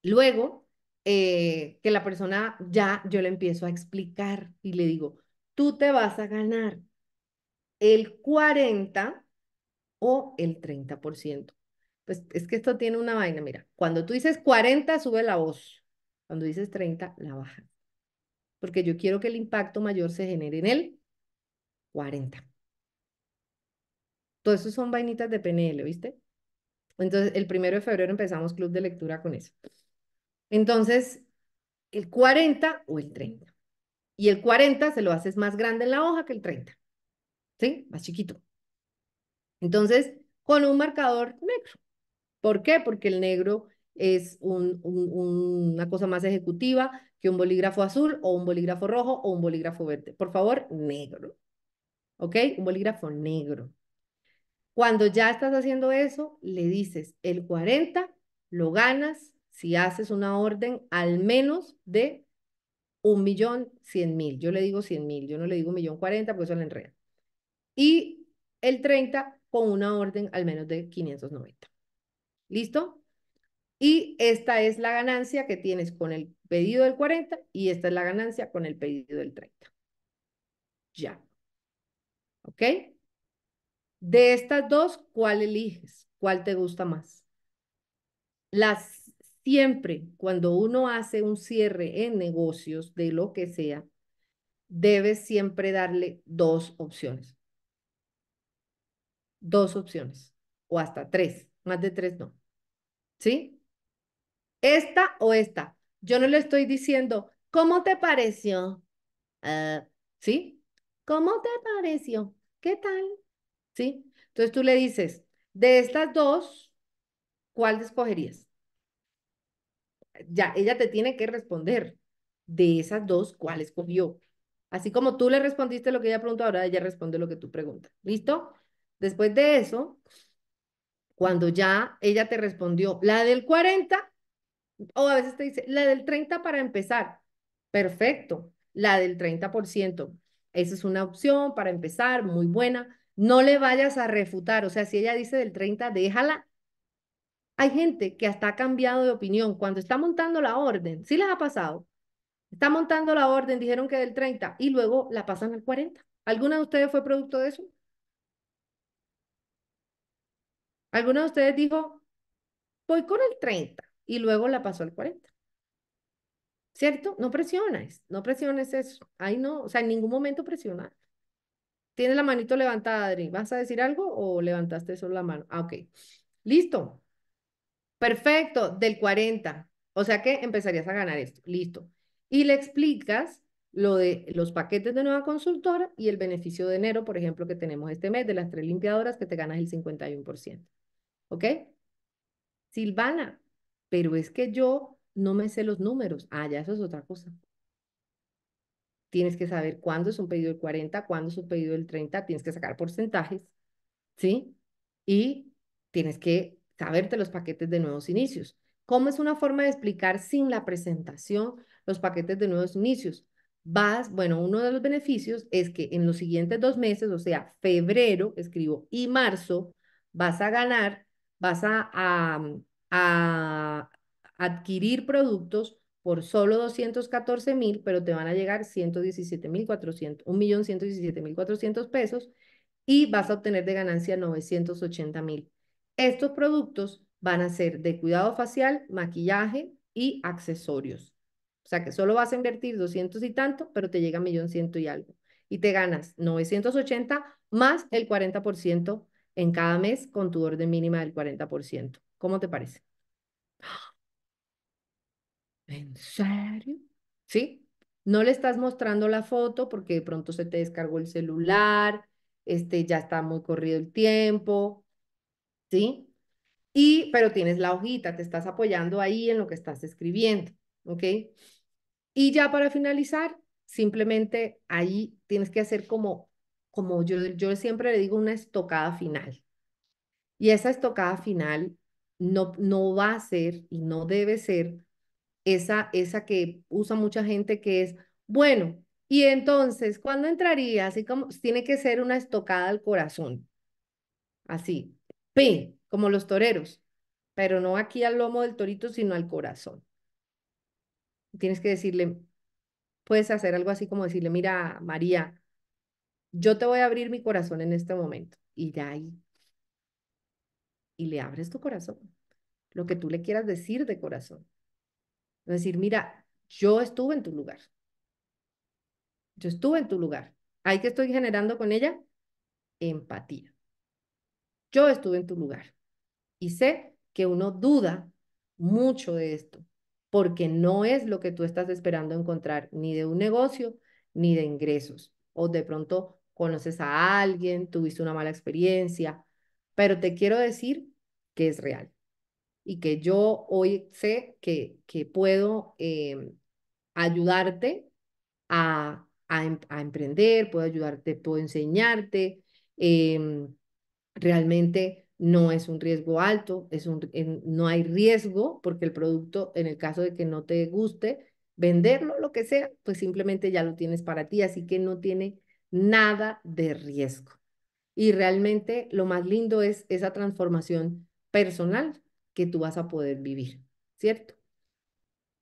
luego eh, que la persona ya, yo le empiezo a explicar y le digo, tú te vas a ganar el 40 o el 30% pues es que esto tiene una vaina, mira, cuando tú dices 40, sube la voz, cuando dices 30, la baja, porque yo quiero que el impacto mayor se genere en el 40. Todo eso son vainitas de PNL, ¿viste? Entonces, el primero de febrero empezamos club de lectura con eso. Entonces, el 40 o el 30. Y el 40 se lo haces más grande en la hoja que el 30. ¿Sí? Más chiquito. Entonces, con un marcador negro. ¿Por qué? Porque el negro es una cosa más ejecutiva que un bolígrafo azul o un bolígrafo rojo o un bolígrafo verde. Por favor, negro. ¿Ok? Un bolígrafo negro. Cuando ya estás haciendo eso, le dices, el 40 lo ganas si haces una orden al menos de un millón cien mil. Yo le digo cien mil, yo no le digo un millón cuarenta porque eso le enreda. Y el 30 con una orden al menos de 590. ¿Listo? Y esta es la ganancia que tienes con el pedido del 40 y esta es la ganancia con el pedido del 30. Ya. ¿Ok? De estas dos, ¿cuál eliges? ¿Cuál te gusta más? Las siempre cuando uno hace un cierre en negocios de lo que sea, debes siempre darle dos opciones. Dos opciones o hasta tres. Más de tres no. ¿Sí? Esta o esta. Yo no le estoy diciendo, ¿cómo te pareció? Ah, ¿Sí? ¿Cómo te pareció? ¿Qué tal? ¿Sí? Entonces tú le dices, de estas dos, ¿cuál escogerías? Ya, ella te tiene que responder de esas dos, ¿cuál escogió? Así como tú le respondiste lo que ella preguntó, ahora ella responde lo que tú preguntas. ¿Listo? Después de eso, cuando ya ella te respondió, la del 40, o a veces te dice, la del 30 para empezar. Perfecto, la del 30%. Esa es una opción para empezar, muy buena. No le vayas a refutar, o sea, si ella dice del 30, déjala. Hay gente que hasta ha cambiado de opinión cuando está montando la orden, ¿sí les ha pasado? Está montando la orden, dijeron que del 30 y luego la pasan al 40. ¿Alguna de ustedes fue producto de eso? Alguno de ustedes dijo, voy con el 30 y luego la pasó al 40. ¿Cierto? No presiones, no presiones eso. Ahí no, o sea, en ningún momento presiona. Tienes la manito levantada, Adri. ¿Vas a decir algo o levantaste solo la mano? Ah, ok. Listo. Perfecto, del 40. O sea que empezarías a ganar esto. Listo. Y le explicas lo de los paquetes de nueva consultora y el beneficio de enero, por ejemplo, que tenemos este mes de las tres limpiadoras que te ganas el 51%. ¿ok? Silvana, pero es que yo no me sé los números. Ah, ya eso es otra cosa. Tienes que saber cuándo es un pedido del 40, cuándo es un pedido del 30, tienes que sacar porcentajes, ¿sí? Y tienes que saberte los paquetes de nuevos inicios. ¿Cómo es una forma de explicar sin la presentación los paquetes de nuevos inicios? Vas, bueno, uno de los beneficios es que en los siguientes dos meses, o sea, febrero, escribo, y marzo, vas a ganar vas a, mm, a, adquirir productos por solo 214 mil, pero te van a llegar 117 mil 400, 1.117.400 pesos y vas a obtener de ganancia 980 mil. Estos productos van a ser de cuidado facial, maquillaje y accesorios. O sea que solo vas a invertir 200 y tanto, pero te llega millón ciento y algo. Y te ganas 980 más el 40% en cada mes con tu orden mínima del 40%. ¿Cómo te parece? ¿En serio? ¿Sí? No le estás mostrando la foto porque de pronto se te descargó el celular, este, ya está muy corrido el tiempo, ¿sí? Y, pero tienes la hojita, te estás apoyando ahí en lo que estás escribiendo, ¿ok? Y ya para finalizar, simplemente ahí tienes que hacer como como yo, siempre le digo, una estocada final. Y esa estocada final no, no va a ser y no debe ser esa, esa que usa mucha gente que es, bueno, y entonces, ¿cuándo entraría? Así como tiene que ser una estocada al corazón. Así, p Como los toreros, pero no aquí al lomo del torito, sino al corazón. Tienes que decirle, puedes hacer algo así como decirle, mira, María, yo te voy a abrir mi corazón en este momento. Y ya ahí, y le abres tu corazón, lo que tú le quieras decir de corazón. Es decir, mira, yo estuve en tu lugar. Yo estuve en tu lugar. Ahí que estoy generando con ella empatía. Yo estuve en tu lugar. Y sé que uno duda mucho de esto, porque no es lo que tú estás esperando encontrar, ni de un negocio, ni de ingresos, o de pronto conoces a alguien, tuviste una mala experiencia, pero te quiero decir que es real y que yo hoy sé que, que puedo eh, ayudarte em, a, emprender, puedo ayudarte, puedo enseñarte. Em, realmente no es un riesgo alto, es un, no hay riesgo porque el producto, en el caso de que no te guste, venderlo, lo que sea, pues simplemente ya lo tienes para ti, así que no tiene nada de riesgo. Y realmente lo más lindo es esa transformación personal que tú vas a poder vivir, ¿cierto?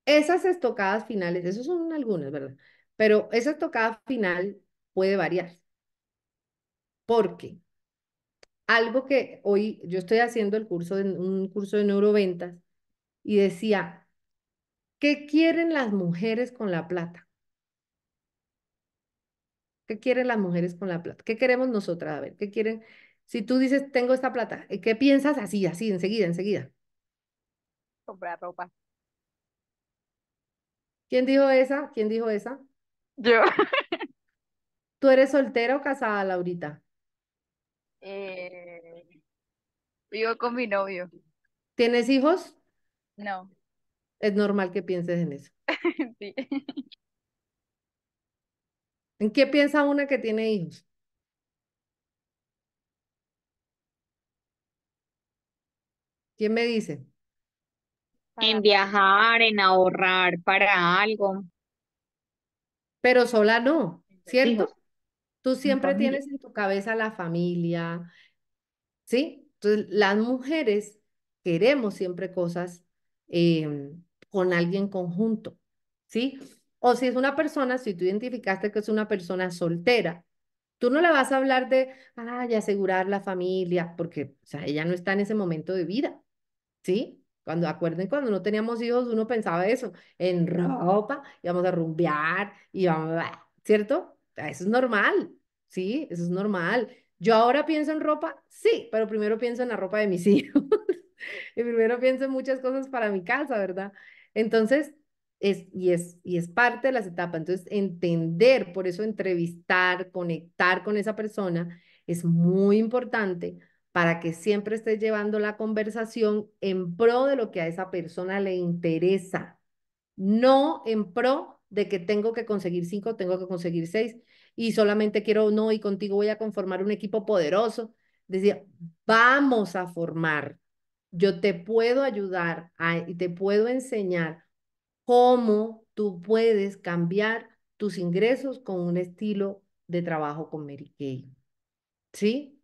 Esas estocadas finales, esas son algunas, ¿verdad? Pero esa estocada final puede variar. Porque algo que hoy yo estoy haciendo el curso un curso de neuroventas y decía, ¿qué quieren las mujeres con la plata? ¿Qué quieren las mujeres con la plata? ¿Qué queremos nosotras? A ver, ¿qué quieren? Si tú dices, tengo esta plata, eh, ¿qué piensas? Así, así, enseguida, enseguida. Comprar ropa. ¿Quién dijo esa? ¿Quién dijo esa? Yo. ¿Tú eres soltera o casada, Laurita? Eh, vivo con mi novio. ¿Tienes hijos? No. Es normal que pienses en eso. Sí. ¿En qué piensa una que tiene hijos? ¿Quién me dice? En viajar, en ahorrar para algo. Pero sola no, ¿cierto? Tú siempre tienes en tu cabeza la familia, ¿sí? Entonces, las mujeres queremos siempre cosas eh, con alguien conjunto, ¿sí? O si es una persona, si tú identificaste que es una persona soltera, tú no le vas a hablar de, ay, asegurar la familia, porque o sea, ella no está en ese momento de vida, ¿sí? Cuando acuerden, cuando no teníamos hijos, uno pensaba eso, en ropa, íbamos a rumbear, íbamos, ¿cierto? Ah, eso es normal, ¿sí? Eso es normal. Yo ahora pienso en ropa, sí, pero primero pienso en la ropa de mis hijos. y primero pienso en muchas cosas para mi casa, ¿verdad? Entonces, y, es, y es parte de las etapas. Entonces, entender, por eso entrevistar, conectar con esa persona es muy importante para que siempre estés llevando la conversación en pro de lo que a esa persona le interesa, no en pro de que tengo que conseguir cinco, tengo que conseguir seis, y solamente quiero no, y contigo voy a conformar un equipo poderoso. Decía, vamos a formar, yo te puedo ayudar y te puedo enseñar cómo tú puedes cambiar tus ingresos con un estilo de trabajo con Mary Kay. ¿Sí?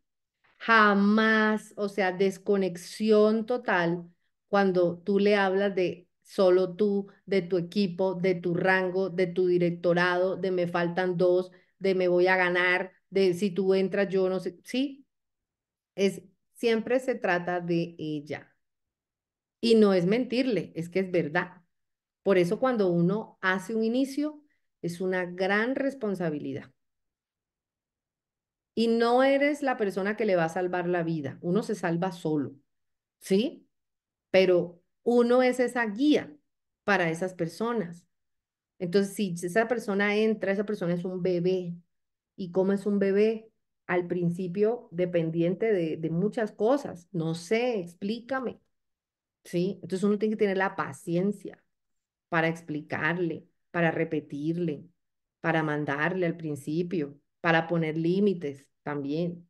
Jamás, o sea, desconexión total cuando tú le hablas de solo tú, de tu equipo, de tu rango, de tu directorado, de me faltan dos, de me voy a ganar, de si tú entras yo no sé, sí, es siempre se trata de ella. Y no es mentirle, es que es verdad. Por eso cuando uno hace un inicio es una gran responsabilidad. Y no eres la persona que le va a salvar la vida, uno se salva solo, ¿sí? Pero uno es esa guía para esas personas. Entonces, si esa persona entra, esa persona es un bebé. ¿Y cómo es un bebé? Al principio dependiente de, muchas cosas. No sé, explícame. ¿Sí? Entonces uno tiene que tener la paciencia para explicarle, para repetirle, para mandarle al principio, para poner límites también.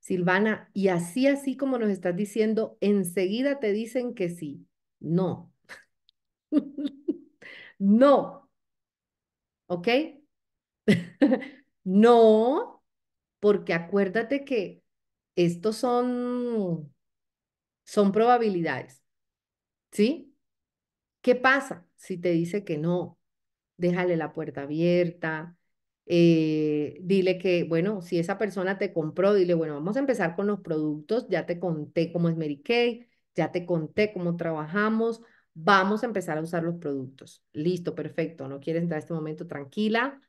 Silvana, y así, así como nos estás diciendo, enseguida te dicen que sí. No. no. ¿Ok? no, porque acuérdate que estos son, son probabilidades. ¿Sí? ¿Qué pasa si te dice que no? Déjale la puerta abierta, eh, dile que, bueno, si esa persona te compró, dile, bueno, vamos a empezar con los productos, ya te conté cómo es Mary Kay, ya te conté cómo trabajamos, vamos a empezar a usar los productos. Listo, perfecto, no quieres entrar en este momento tranquila,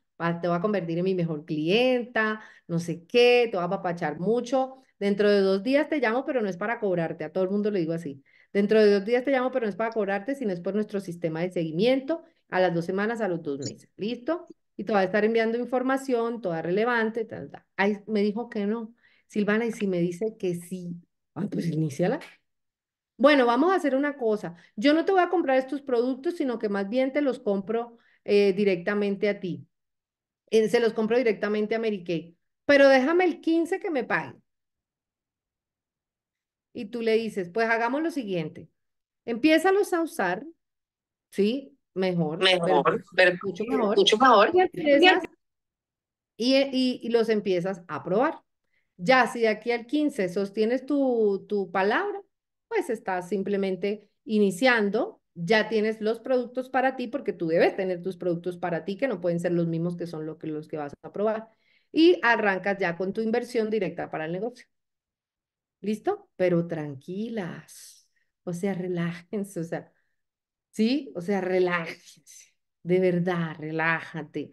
te voy a convertir en mi mejor clienta, no sé qué, te voy a apapachar mucho. Dentro de dos días te llamo, pero no es para cobrarte, a todo el mundo le digo así. Dentro de dos días te llamo, pero no es para cobrarte, sino es por nuestro sistema de seguimiento a las dos semanas, a los dos meses. ¿Listo? Y te va a estar enviando información, toda relevante. Tal, tal. Ay, me dijo que no. Silvana, y si me dice que sí, ah, pues iníciala. Bueno, vamos a hacer una cosa. Yo no te voy a comprar estos productos, sino que más bien te los compro eh, directamente a ti. Eh, se los compro directamente a Mary Kay. Pero déjame el 15 que me paguen y tú le dices, pues hagamos lo siguiente, Empiezalos a usar, ¿sí? Mejor. Mejor, mucho mejor. Mucho mejor. Y, y, y, los empiezas a probar. Ya si de aquí al 15 sostienes tu, tu palabra, pues estás simplemente iniciando, ya tienes los productos para ti, porque tú debes tener tus productos para ti, que no pueden ser los mismos que son que, los que vas a probar. Y arrancas ya con tu inversión directa para el negocio. ¿Listo? Pero tranquilas. O sea, relájense. O sea, ¿sí? O sea, relájense. De verdad, relájate.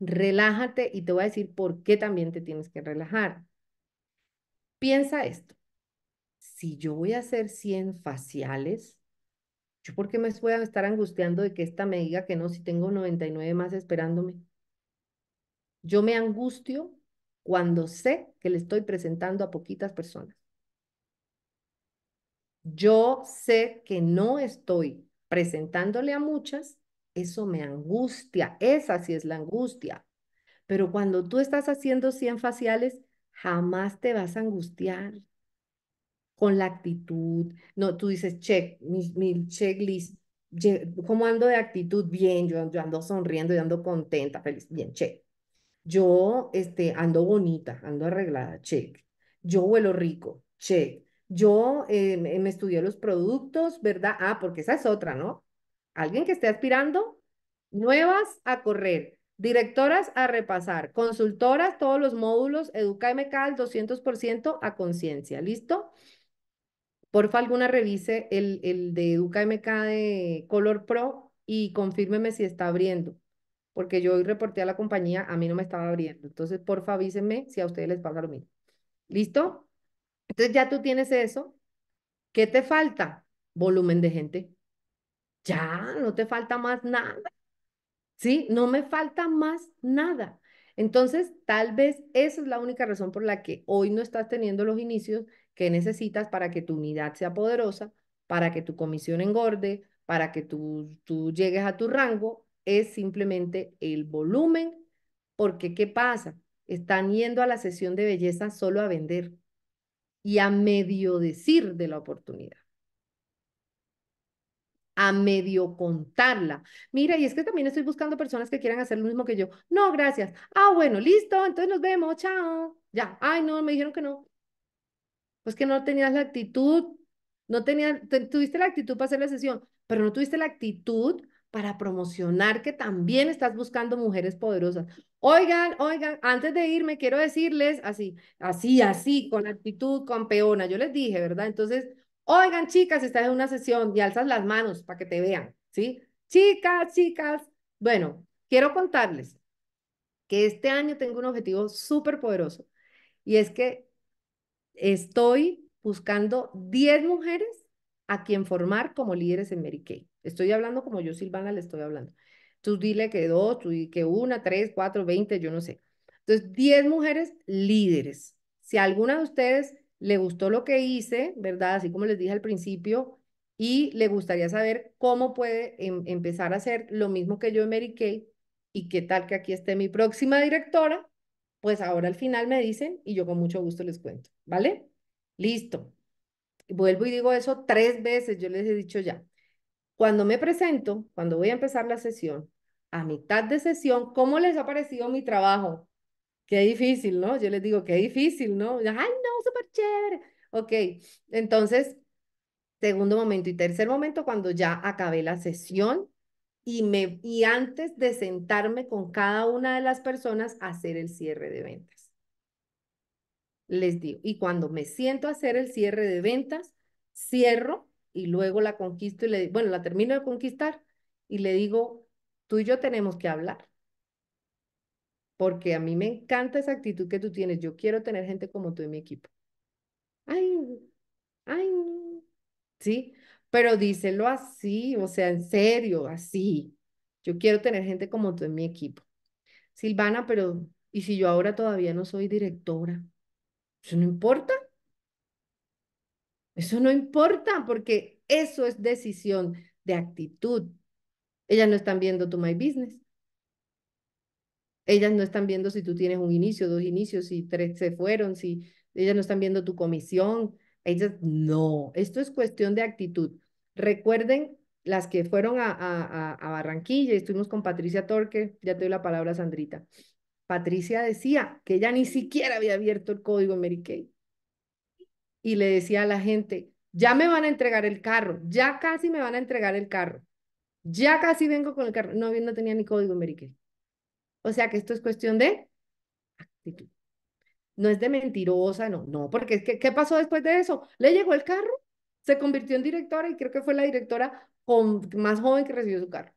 Relájate y te voy a decir por qué también te tienes que relajar. Piensa esto. Si yo voy a hacer 100 faciales, ¿yo por qué me voy a estar angustiando de que esta me diga que no si tengo 99 más esperándome? Yo me angustio cuando sé que le estoy presentando a poquitas personas yo sé que no estoy presentándole a muchas, eso me angustia, esa sí es la angustia. Pero cuando tú estás haciendo 100 faciales, jamás te vas a angustiar con la actitud. No, tú dices, check, mi, checklist, ¿cómo ando de actitud? Bien, yo, ando sonriendo, y ando contenta, feliz, bien, che. Yo este, ando bonita, ando arreglada, check. Yo huelo rico, check. Yo eh, me estudié los productos, ¿verdad? Ah, porque esa es otra, ¿no? Alguien que esté aspirando, nuevas a correr, directoras a repasar, consultoras, todos los módulos, EducaMK al 200% a conciencia, ¿listo? Porfa, alguna revise el, el de EducaMK de Color Pro y confírmeme si está abriendo porque yo hoy reporté a la compañía, a mí no me estaba abriendo. Entonces, porfa, avísenme si a ustedes les pasa lo mismo. ¿Listo? Entonces ya tú tienes eso. ¿Qué te falta? Volumen de gente. Ya, no te falta más nada. ¿Sí? No me falta más nada. Entonces, tal vez esa es la única razón por la que hoy no estás teniendo los inicios que necesitas para que tu unidad sea poderosa, para que tu comisión engorde, para que tú, llegues a tu rango, es simplemente el volumen, porque ¿qué pasa? Están yendo a la sesión de belleza solo a vender y a medio decir de la oportunidad a medio contarla. Mira, y es que también estoy buscando personas que quieran hacer lo mismo que yo. No, gracias. Ah, bueno, listo, entonces nos vemos, chao. Ya, ay, no, me dijeron que no. Pues que no tenías la actitud, no tenías, tuviste la actitud para hacer la sesión, pero no tuviste la actitud para promocionar que también estás buscando mujeres poderosas. Oigan, oigan, antes de irme quiero decirles así, así, así, con actitud campeona. Yo les dije, ¿verdad? Entonces, oigan, chicas, estás en una sesión y alzas las manos para que te vean, ¿sí? Chicas, chicas. Bueno, quiero contarles que este año tengo un objetivo súper poderoso y es que estoy buscando 10 mujeres a quien formar como líderes en Mary Kay. Estoy hablando como yo, Silvana, le estoy hablando. Tú dile que dos, tú dile que una, tres, cuatro, veinte, yo no sé. Entonces, diez mujeres líderes. Si alguna de ustedes le gustó lo que hice, ¿verdad? Así como les dije al principio, y le gustaría saber cómo puede em, empezar a hacer lo mismo que yo en Mary Kay y qué tal que aquí esté mi próxima directora, pues ahora al final me dicen y yo con mucho gusto les cuento, ¿vale? Listo. Vuelvo y digo eso tres veces, yo les he dicho ya. Cuando me presento, cuando voy a empezar la sesión, a mitad de sesión, ¿cómo les ha parecido mi trabajo? Qué difícil, ¿no? Yo les digo, qué difícil, ¿no? Ay, no, súper chévere. Ok, entonces, segundo momento y tercer momento, cuando ya acabé la sesión y, me, y antes de sentarme con cada una de las personas a hacer el cierre de ventas. Les digo, y cuando me siento a hacer el cierre de ventas, cierro y luego la conquisto y le, digo, bueno, la termino de conquistar y le digo, tú y yo tenemos que hablar. Porque a mí me encanta esa actitud que tú tienes. Yo quiero tener gente como tú en mi equipo. Ay, ay, sí, pero díselo así, o sea, en serio, así. Yo quiero tener gente como tú en mi equipo. Silvana, pero ¿y si yo ahora todavía no soy directora? Eso no importa. Eso no importa porque eso es decisión de actitud, ellas no están viendo tu My Business. Ellas no están viendo si tú tienes un inicio, dos inicios, si tres se fueron, si ellas no están viendo tu comisión. Ellas, no, esto es cuestión de actitud. Recuerden las que fueron a, a, Barranquilla y estuvimos con Patricia Torque, ya te doy la palabra, Sandrita. Patricia decía que ella ni siquiera había abierto el código Mary Kay. Y le decía a la gente, ya me van a entregar el carro, ya casi me van a entregar el carro. Ya casi vengo con el carro. No, no tenía ni código Meriquel. O sea que esto es cuestión de actitud. No es de mentirosa, no, no, porque ¿qué, ¿qué pasó después de eso? Le llegó el carro, se convirtió en directora y creo que fue la directora más joven que recibió su carro.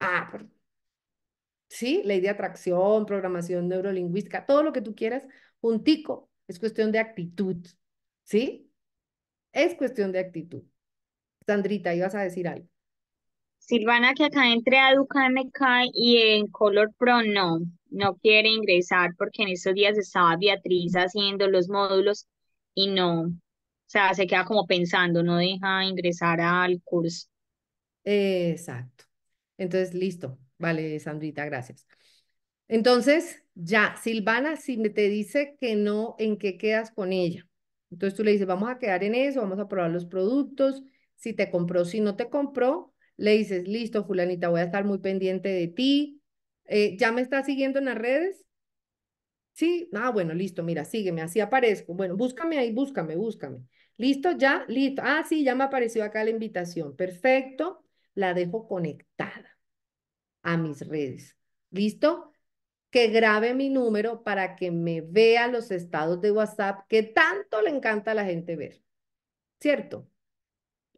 Ah, sí, ley de atracción, programación neurolingüística, todo lo que tú quieras, juntico, es cuestión de actitud, ¿sí? Es cuestión de actitud. Sandrita, ibas a decir algo. Silvana, que acá entre a MK y en Color Pro no, no quiere ingresar porque en estos días estaba Beatriz haciendo los módulos y no, o sea, se queda como pensando, no deja ingresar al curso. Exacto. Entonces, listo. Vale, Sandrita, gracias. Entonces, ya, Silvana, si te dice que no, ¿en qué quedas con ella? Entonces tú le dices, vamos a quedar en eso, vamos a probar los productos, si te compró, si no te compró, le dices, listo, fulanita, voy a estar muy pendiente de ti. Eh, ¿Ya me estás siguiendo en las redes? Sí, ah, bueno, listo, mira, sígueme, así aparezco. Bueno, búscame ahí, búscame, búscame. ¿Listo? ¿Ya? Listo. Ah, sí, ya me apareció acá la invitación. Perfecto. La dejo conectada a mis redes. ¿Listo? Que grabe mi número para que me vea los estados de WhatsApp que tanto le encanta a la gente ver. ¿Cierto?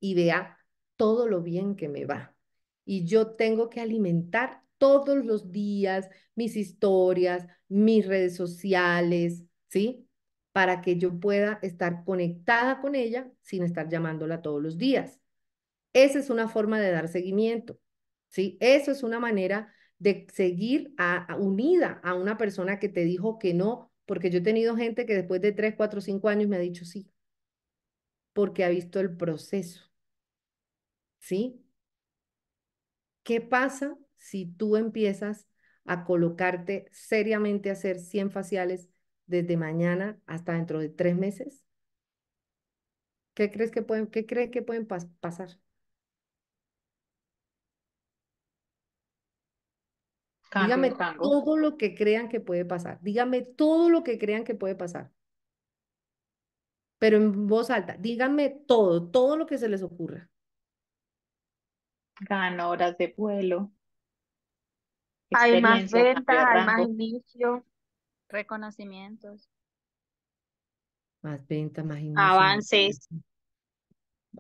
Y vea todo lo bien que me va. Y yo tengo que alimentar todos los días mis historias, mis redes sociales, ¿sí? Para que yo pueda estar conectada con ella sin estar llamándola todos los días. Esa es una forma de dar seguimiento, ¿sí? Eso es una manera de seguir a, unida a una persona que te dijo que no, porque yo he tenido gente que después de tres, cuatro, cinco años me ha dicho sí, porque ha visto el proceso. ¿sí? ¿Qué pasa si tú empiezas a colocarte seriamente a hacer 100 faciales desde mañana hasta dentro de tres meses? ¿Qué crees que pueden, qué crees que pueden pasar? Dígame todo lo que crean que puede pasar. Dígame todo lo que crean que puede pasar. Pero en voz alta, díganme todo, todo lo que se les ocurra. Gano horas de vuelo, Hay más ventas, hay más inicio, reconocimientos. Más ventas, más inicio, avances,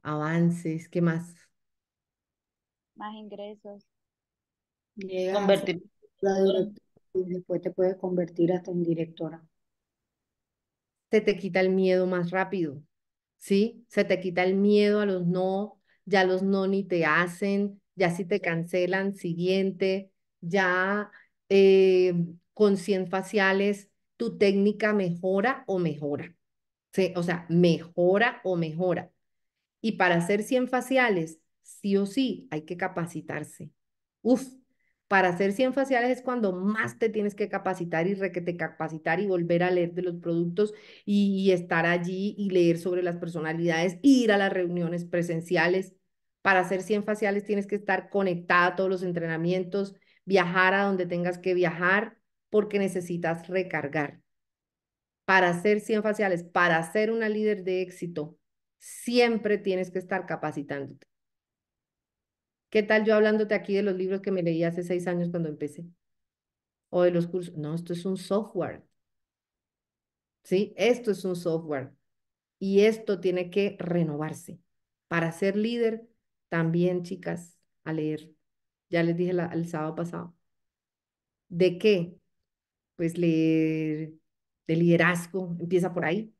avances, ¿qué más? más ingresos. Llegas a y después te puedes convertir hasta en directora. Se te quita el miedo más rápido, ¿sí? Se te quita el miedo a los no, ya los ni te hacen, ya si te cancelan, siguiente, ya eh, con 100 faciales tu técnica mejora o mejora. ¿Sí? O sea, mejora o mejora. Y para hacer 100 faciales, sí o sí, hay que capacitarse. Uf, para hacer 100 faciales es cuando más te tienes que capacitar y requete capacitar y volver a leer de los productos y, y, estar allí y leer sobre las personalidades, ir a las reuniones presenciales, para hacer 100 faciales tienes que estar conectada a todos los entrenamientos, viajar a donde tengas que viajar, porque necesitas recargar. Para hacer 100 faciales, para ser una líder de éxito, siempre tienes que estar capacitándote. ¿Qué tal yo hablándote aquí de los libros que me leí hace seis años cuando empecé? O de los cursos. No, esto es un software. ¿Sí? Esto es un software. Y esto tiene que renovarse. Para ser líder, también, chicas, a leer. Ya les dije el sábado pasado. ¿De qué? Pues leer de liderazgo, empieza por ahí.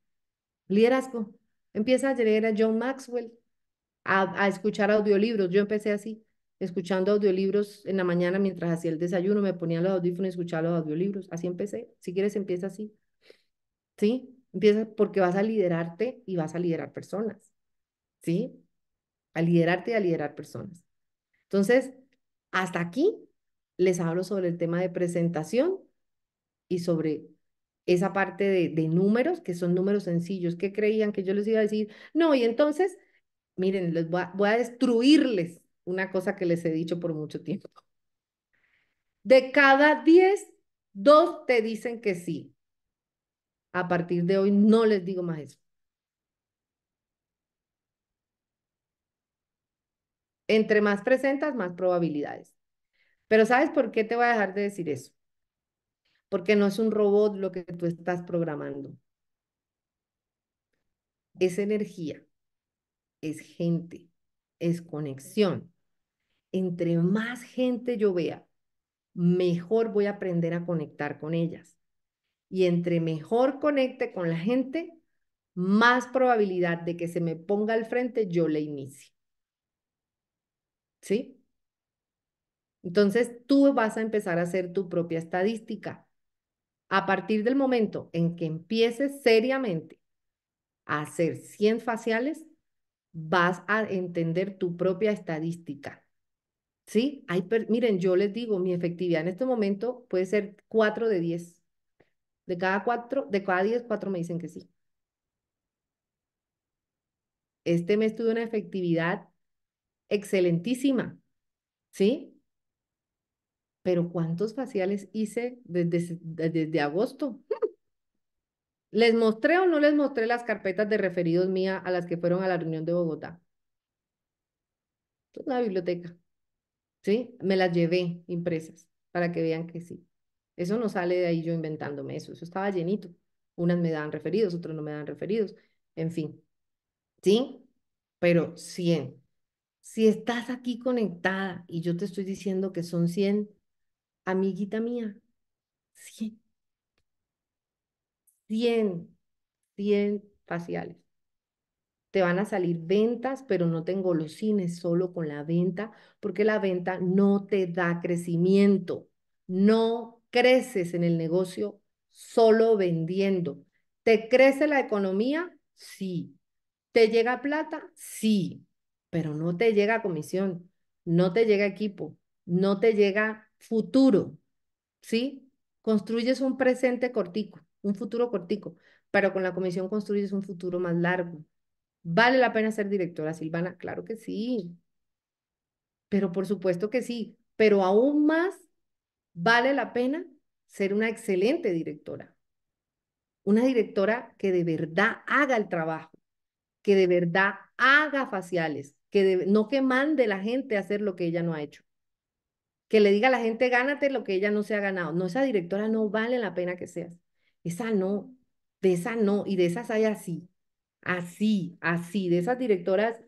Liderazgo. Empieza a leer a John Maxwell, a, escuchar audiolibros. Yo empecé así, escuchando audiolibros en la mañana mientras hacía el desayuno, me ponía los audífonos y escuchaba los audiolibros. Así empecé. Si quieres, empieza así. ¿Sí? Empieza porque vas a liderarte y vas a liderar personas. ¿Sí? a liderarte y a liderar personas. Entonces, hasta aquí les hablo sobre el tema de presentación y sobre esa parte de, números, que son números sencillos, que creían que yo les iba a decir, no, y entonces, miren, les voy a, destruirles una cosa que les he dicho por mucho tiempo. De cada 10, dos te dicen que sí. A partir de hoy no les digo más eso. Entre más presentas, más probabilidades. Pero ¿sabes por qué te voy a dejar de decir eso? Porque no es un robot lo que tú estás programando. Es energía, es gente, es conexión. Entre más gente yo vea, mejor voy a aprender a conectar con ellas. Y entre mejor conecte con la gente, más probabilidad de que se me ponga al frente yo le inicie. ¿sí? Entonces, tú vas a empezar a hacer tu propia estadística. A partir del momento en que empieces seriamente a hacer 100 faciales, vas a entender tu propia estadística. ¿Sí? Hay miren, yo les digo, mi efectividad en este momento puede ser 4 de 10. De cada 4, de cada 10, 4 me dicen que sí. Este mes tuve una efectividad excelentísima, ¿sí? Pero ¿cuántos faciales hice desde, desde, agosto? ¿Les mostré o no les mostré las carpetas de referidos mía a las que fueron a la reunión de Bogotá? Es una biblioteca, ¿sí? Me las llevé impresas para que vean que sí. Eso no sale de ahí yo inventándome eso, eso estaba llenito. Unas me dan referidos, otras no me dan referidos, en fin. ¿Sí? Pero 100. Si estás aquí conectada y yo te estoy diciendo que son 100, amiguita mía, 100. 100, 100 faciales. Te van a salir ventas, pero no te cines solo con la venta, porque la venta no te da crecimiento. No creces en el negocio solo vendiendo. ¿Te crece la economía? Sí. ¿Te llega plata? Sí pero no te llega comisión, no te llega equipo, no te llega futuro, ¿sí? Construyes un presente cortico, un futuro cortico, pero con la comisión construyes un futuro más largo. ¿Vale la pena ser directora, Silvana? Claro que sí. Pero por supuesto que sí, pero aún más vale la pena ser una excelente directora. Una directora que de verdad haga el trabajo, que de verdad haga faciales, no que mande la gente a hacer lo que ella no ha hecho. Que le diga a la gente, gánate lo que ella no se ha ganado. No, esa directora no vale la pena que seas. Esa no, de esa no, y de esas hay así, así, así, de esas directoras,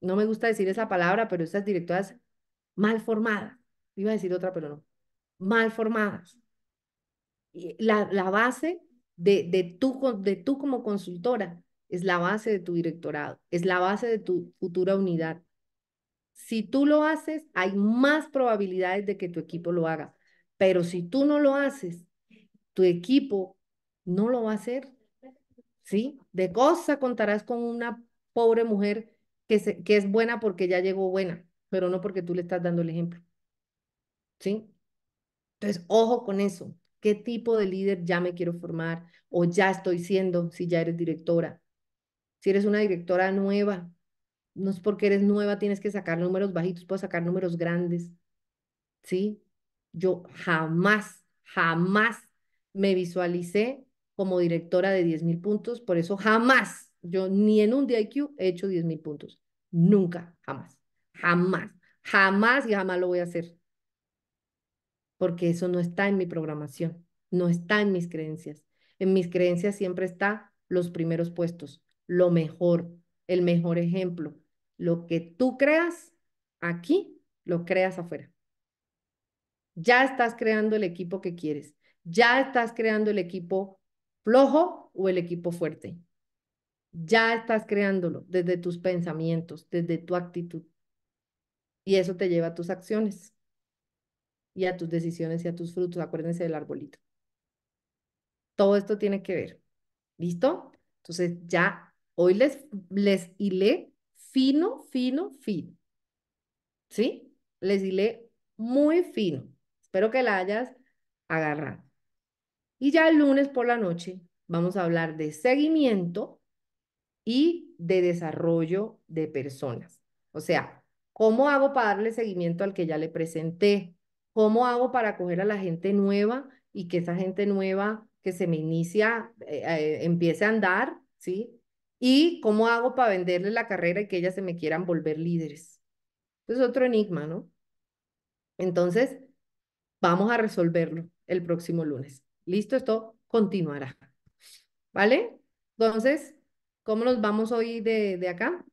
no me gusta decir esa palabra, pero esas directoras mal formadas. Iba a decir otra, pero no. Mal formadas. La, la base de, de, tú, de tú como consultora es la base de tu directorado, es la base de tu futura unidad. Si tú lo haces, hay más probabilidades de que tu equipo lo haga, pero si tú no lo haces, tu equipo no lo va a hacer. ¿Sí? De cosa contarás con una pobre mujer que, que es buena porque ya llegó buena, pero no porque tú le estás dando el ejemplo. ¿Sí? Entonces, ojo con eso. ¿Qué tipo de líder ya me quiero formar o ya estoy siendo si ya eres directora? Si eres una directora nueva, no es porque eres nueva, tienes que sacar números bajitos, puedes sacar números grandes. ¿Sí? Yo jamás, jamás me visualicé como directora de 10 mil puntos, por eso jamás, yo ni en un DIQ he hecho 10 mil puntos. Nunca, jamás, jamás, jamás y jamás lo voy a hacer. Porque eso no está en mi programación, no está en mis creencias. En mis creencias siempre está los primeros puestos, lo mejor, el mejor ejemplo. Lo que tú creas aquí, lo creas afuera. Ya estás creando el equipo que quieres. Ya estás creando el equipo flojo o el equipo fuerte. Ya estás creándolo desde tus pensamientos, desde tu actitud. Y eso te lleva a tus acciones y a tus decisiones y a tus frutos. Acuérdense del arbolito. Todo esto tiene que ver. ¿Listo? Entonces ya Hoy les, hilé fino, fino, fino. ¿Sí? Les hilé muy fino. Espero que la hayas agarrado. Y ya el lunes por la noche vamos a hablar de seguimiento y de desarrollo de personas. O sea, ¿cómo hago para darle seguimiento al que ya le presenté? ¿Cómo hago para acoger a la gente nueva y que esa gente nueva que se me inicia eh, eh, empiece a andar, ¿sí? ¿Y cómo hago para venderle la carrera y que ellas se me quieran volver líderes? Es otro enigma, ¿no? Entonces, vamos a resolverlo el próximo lunes. Listo, esto continuará. ¿Vale? Entonces, ¿cómo nos vamos hoy de, de acá?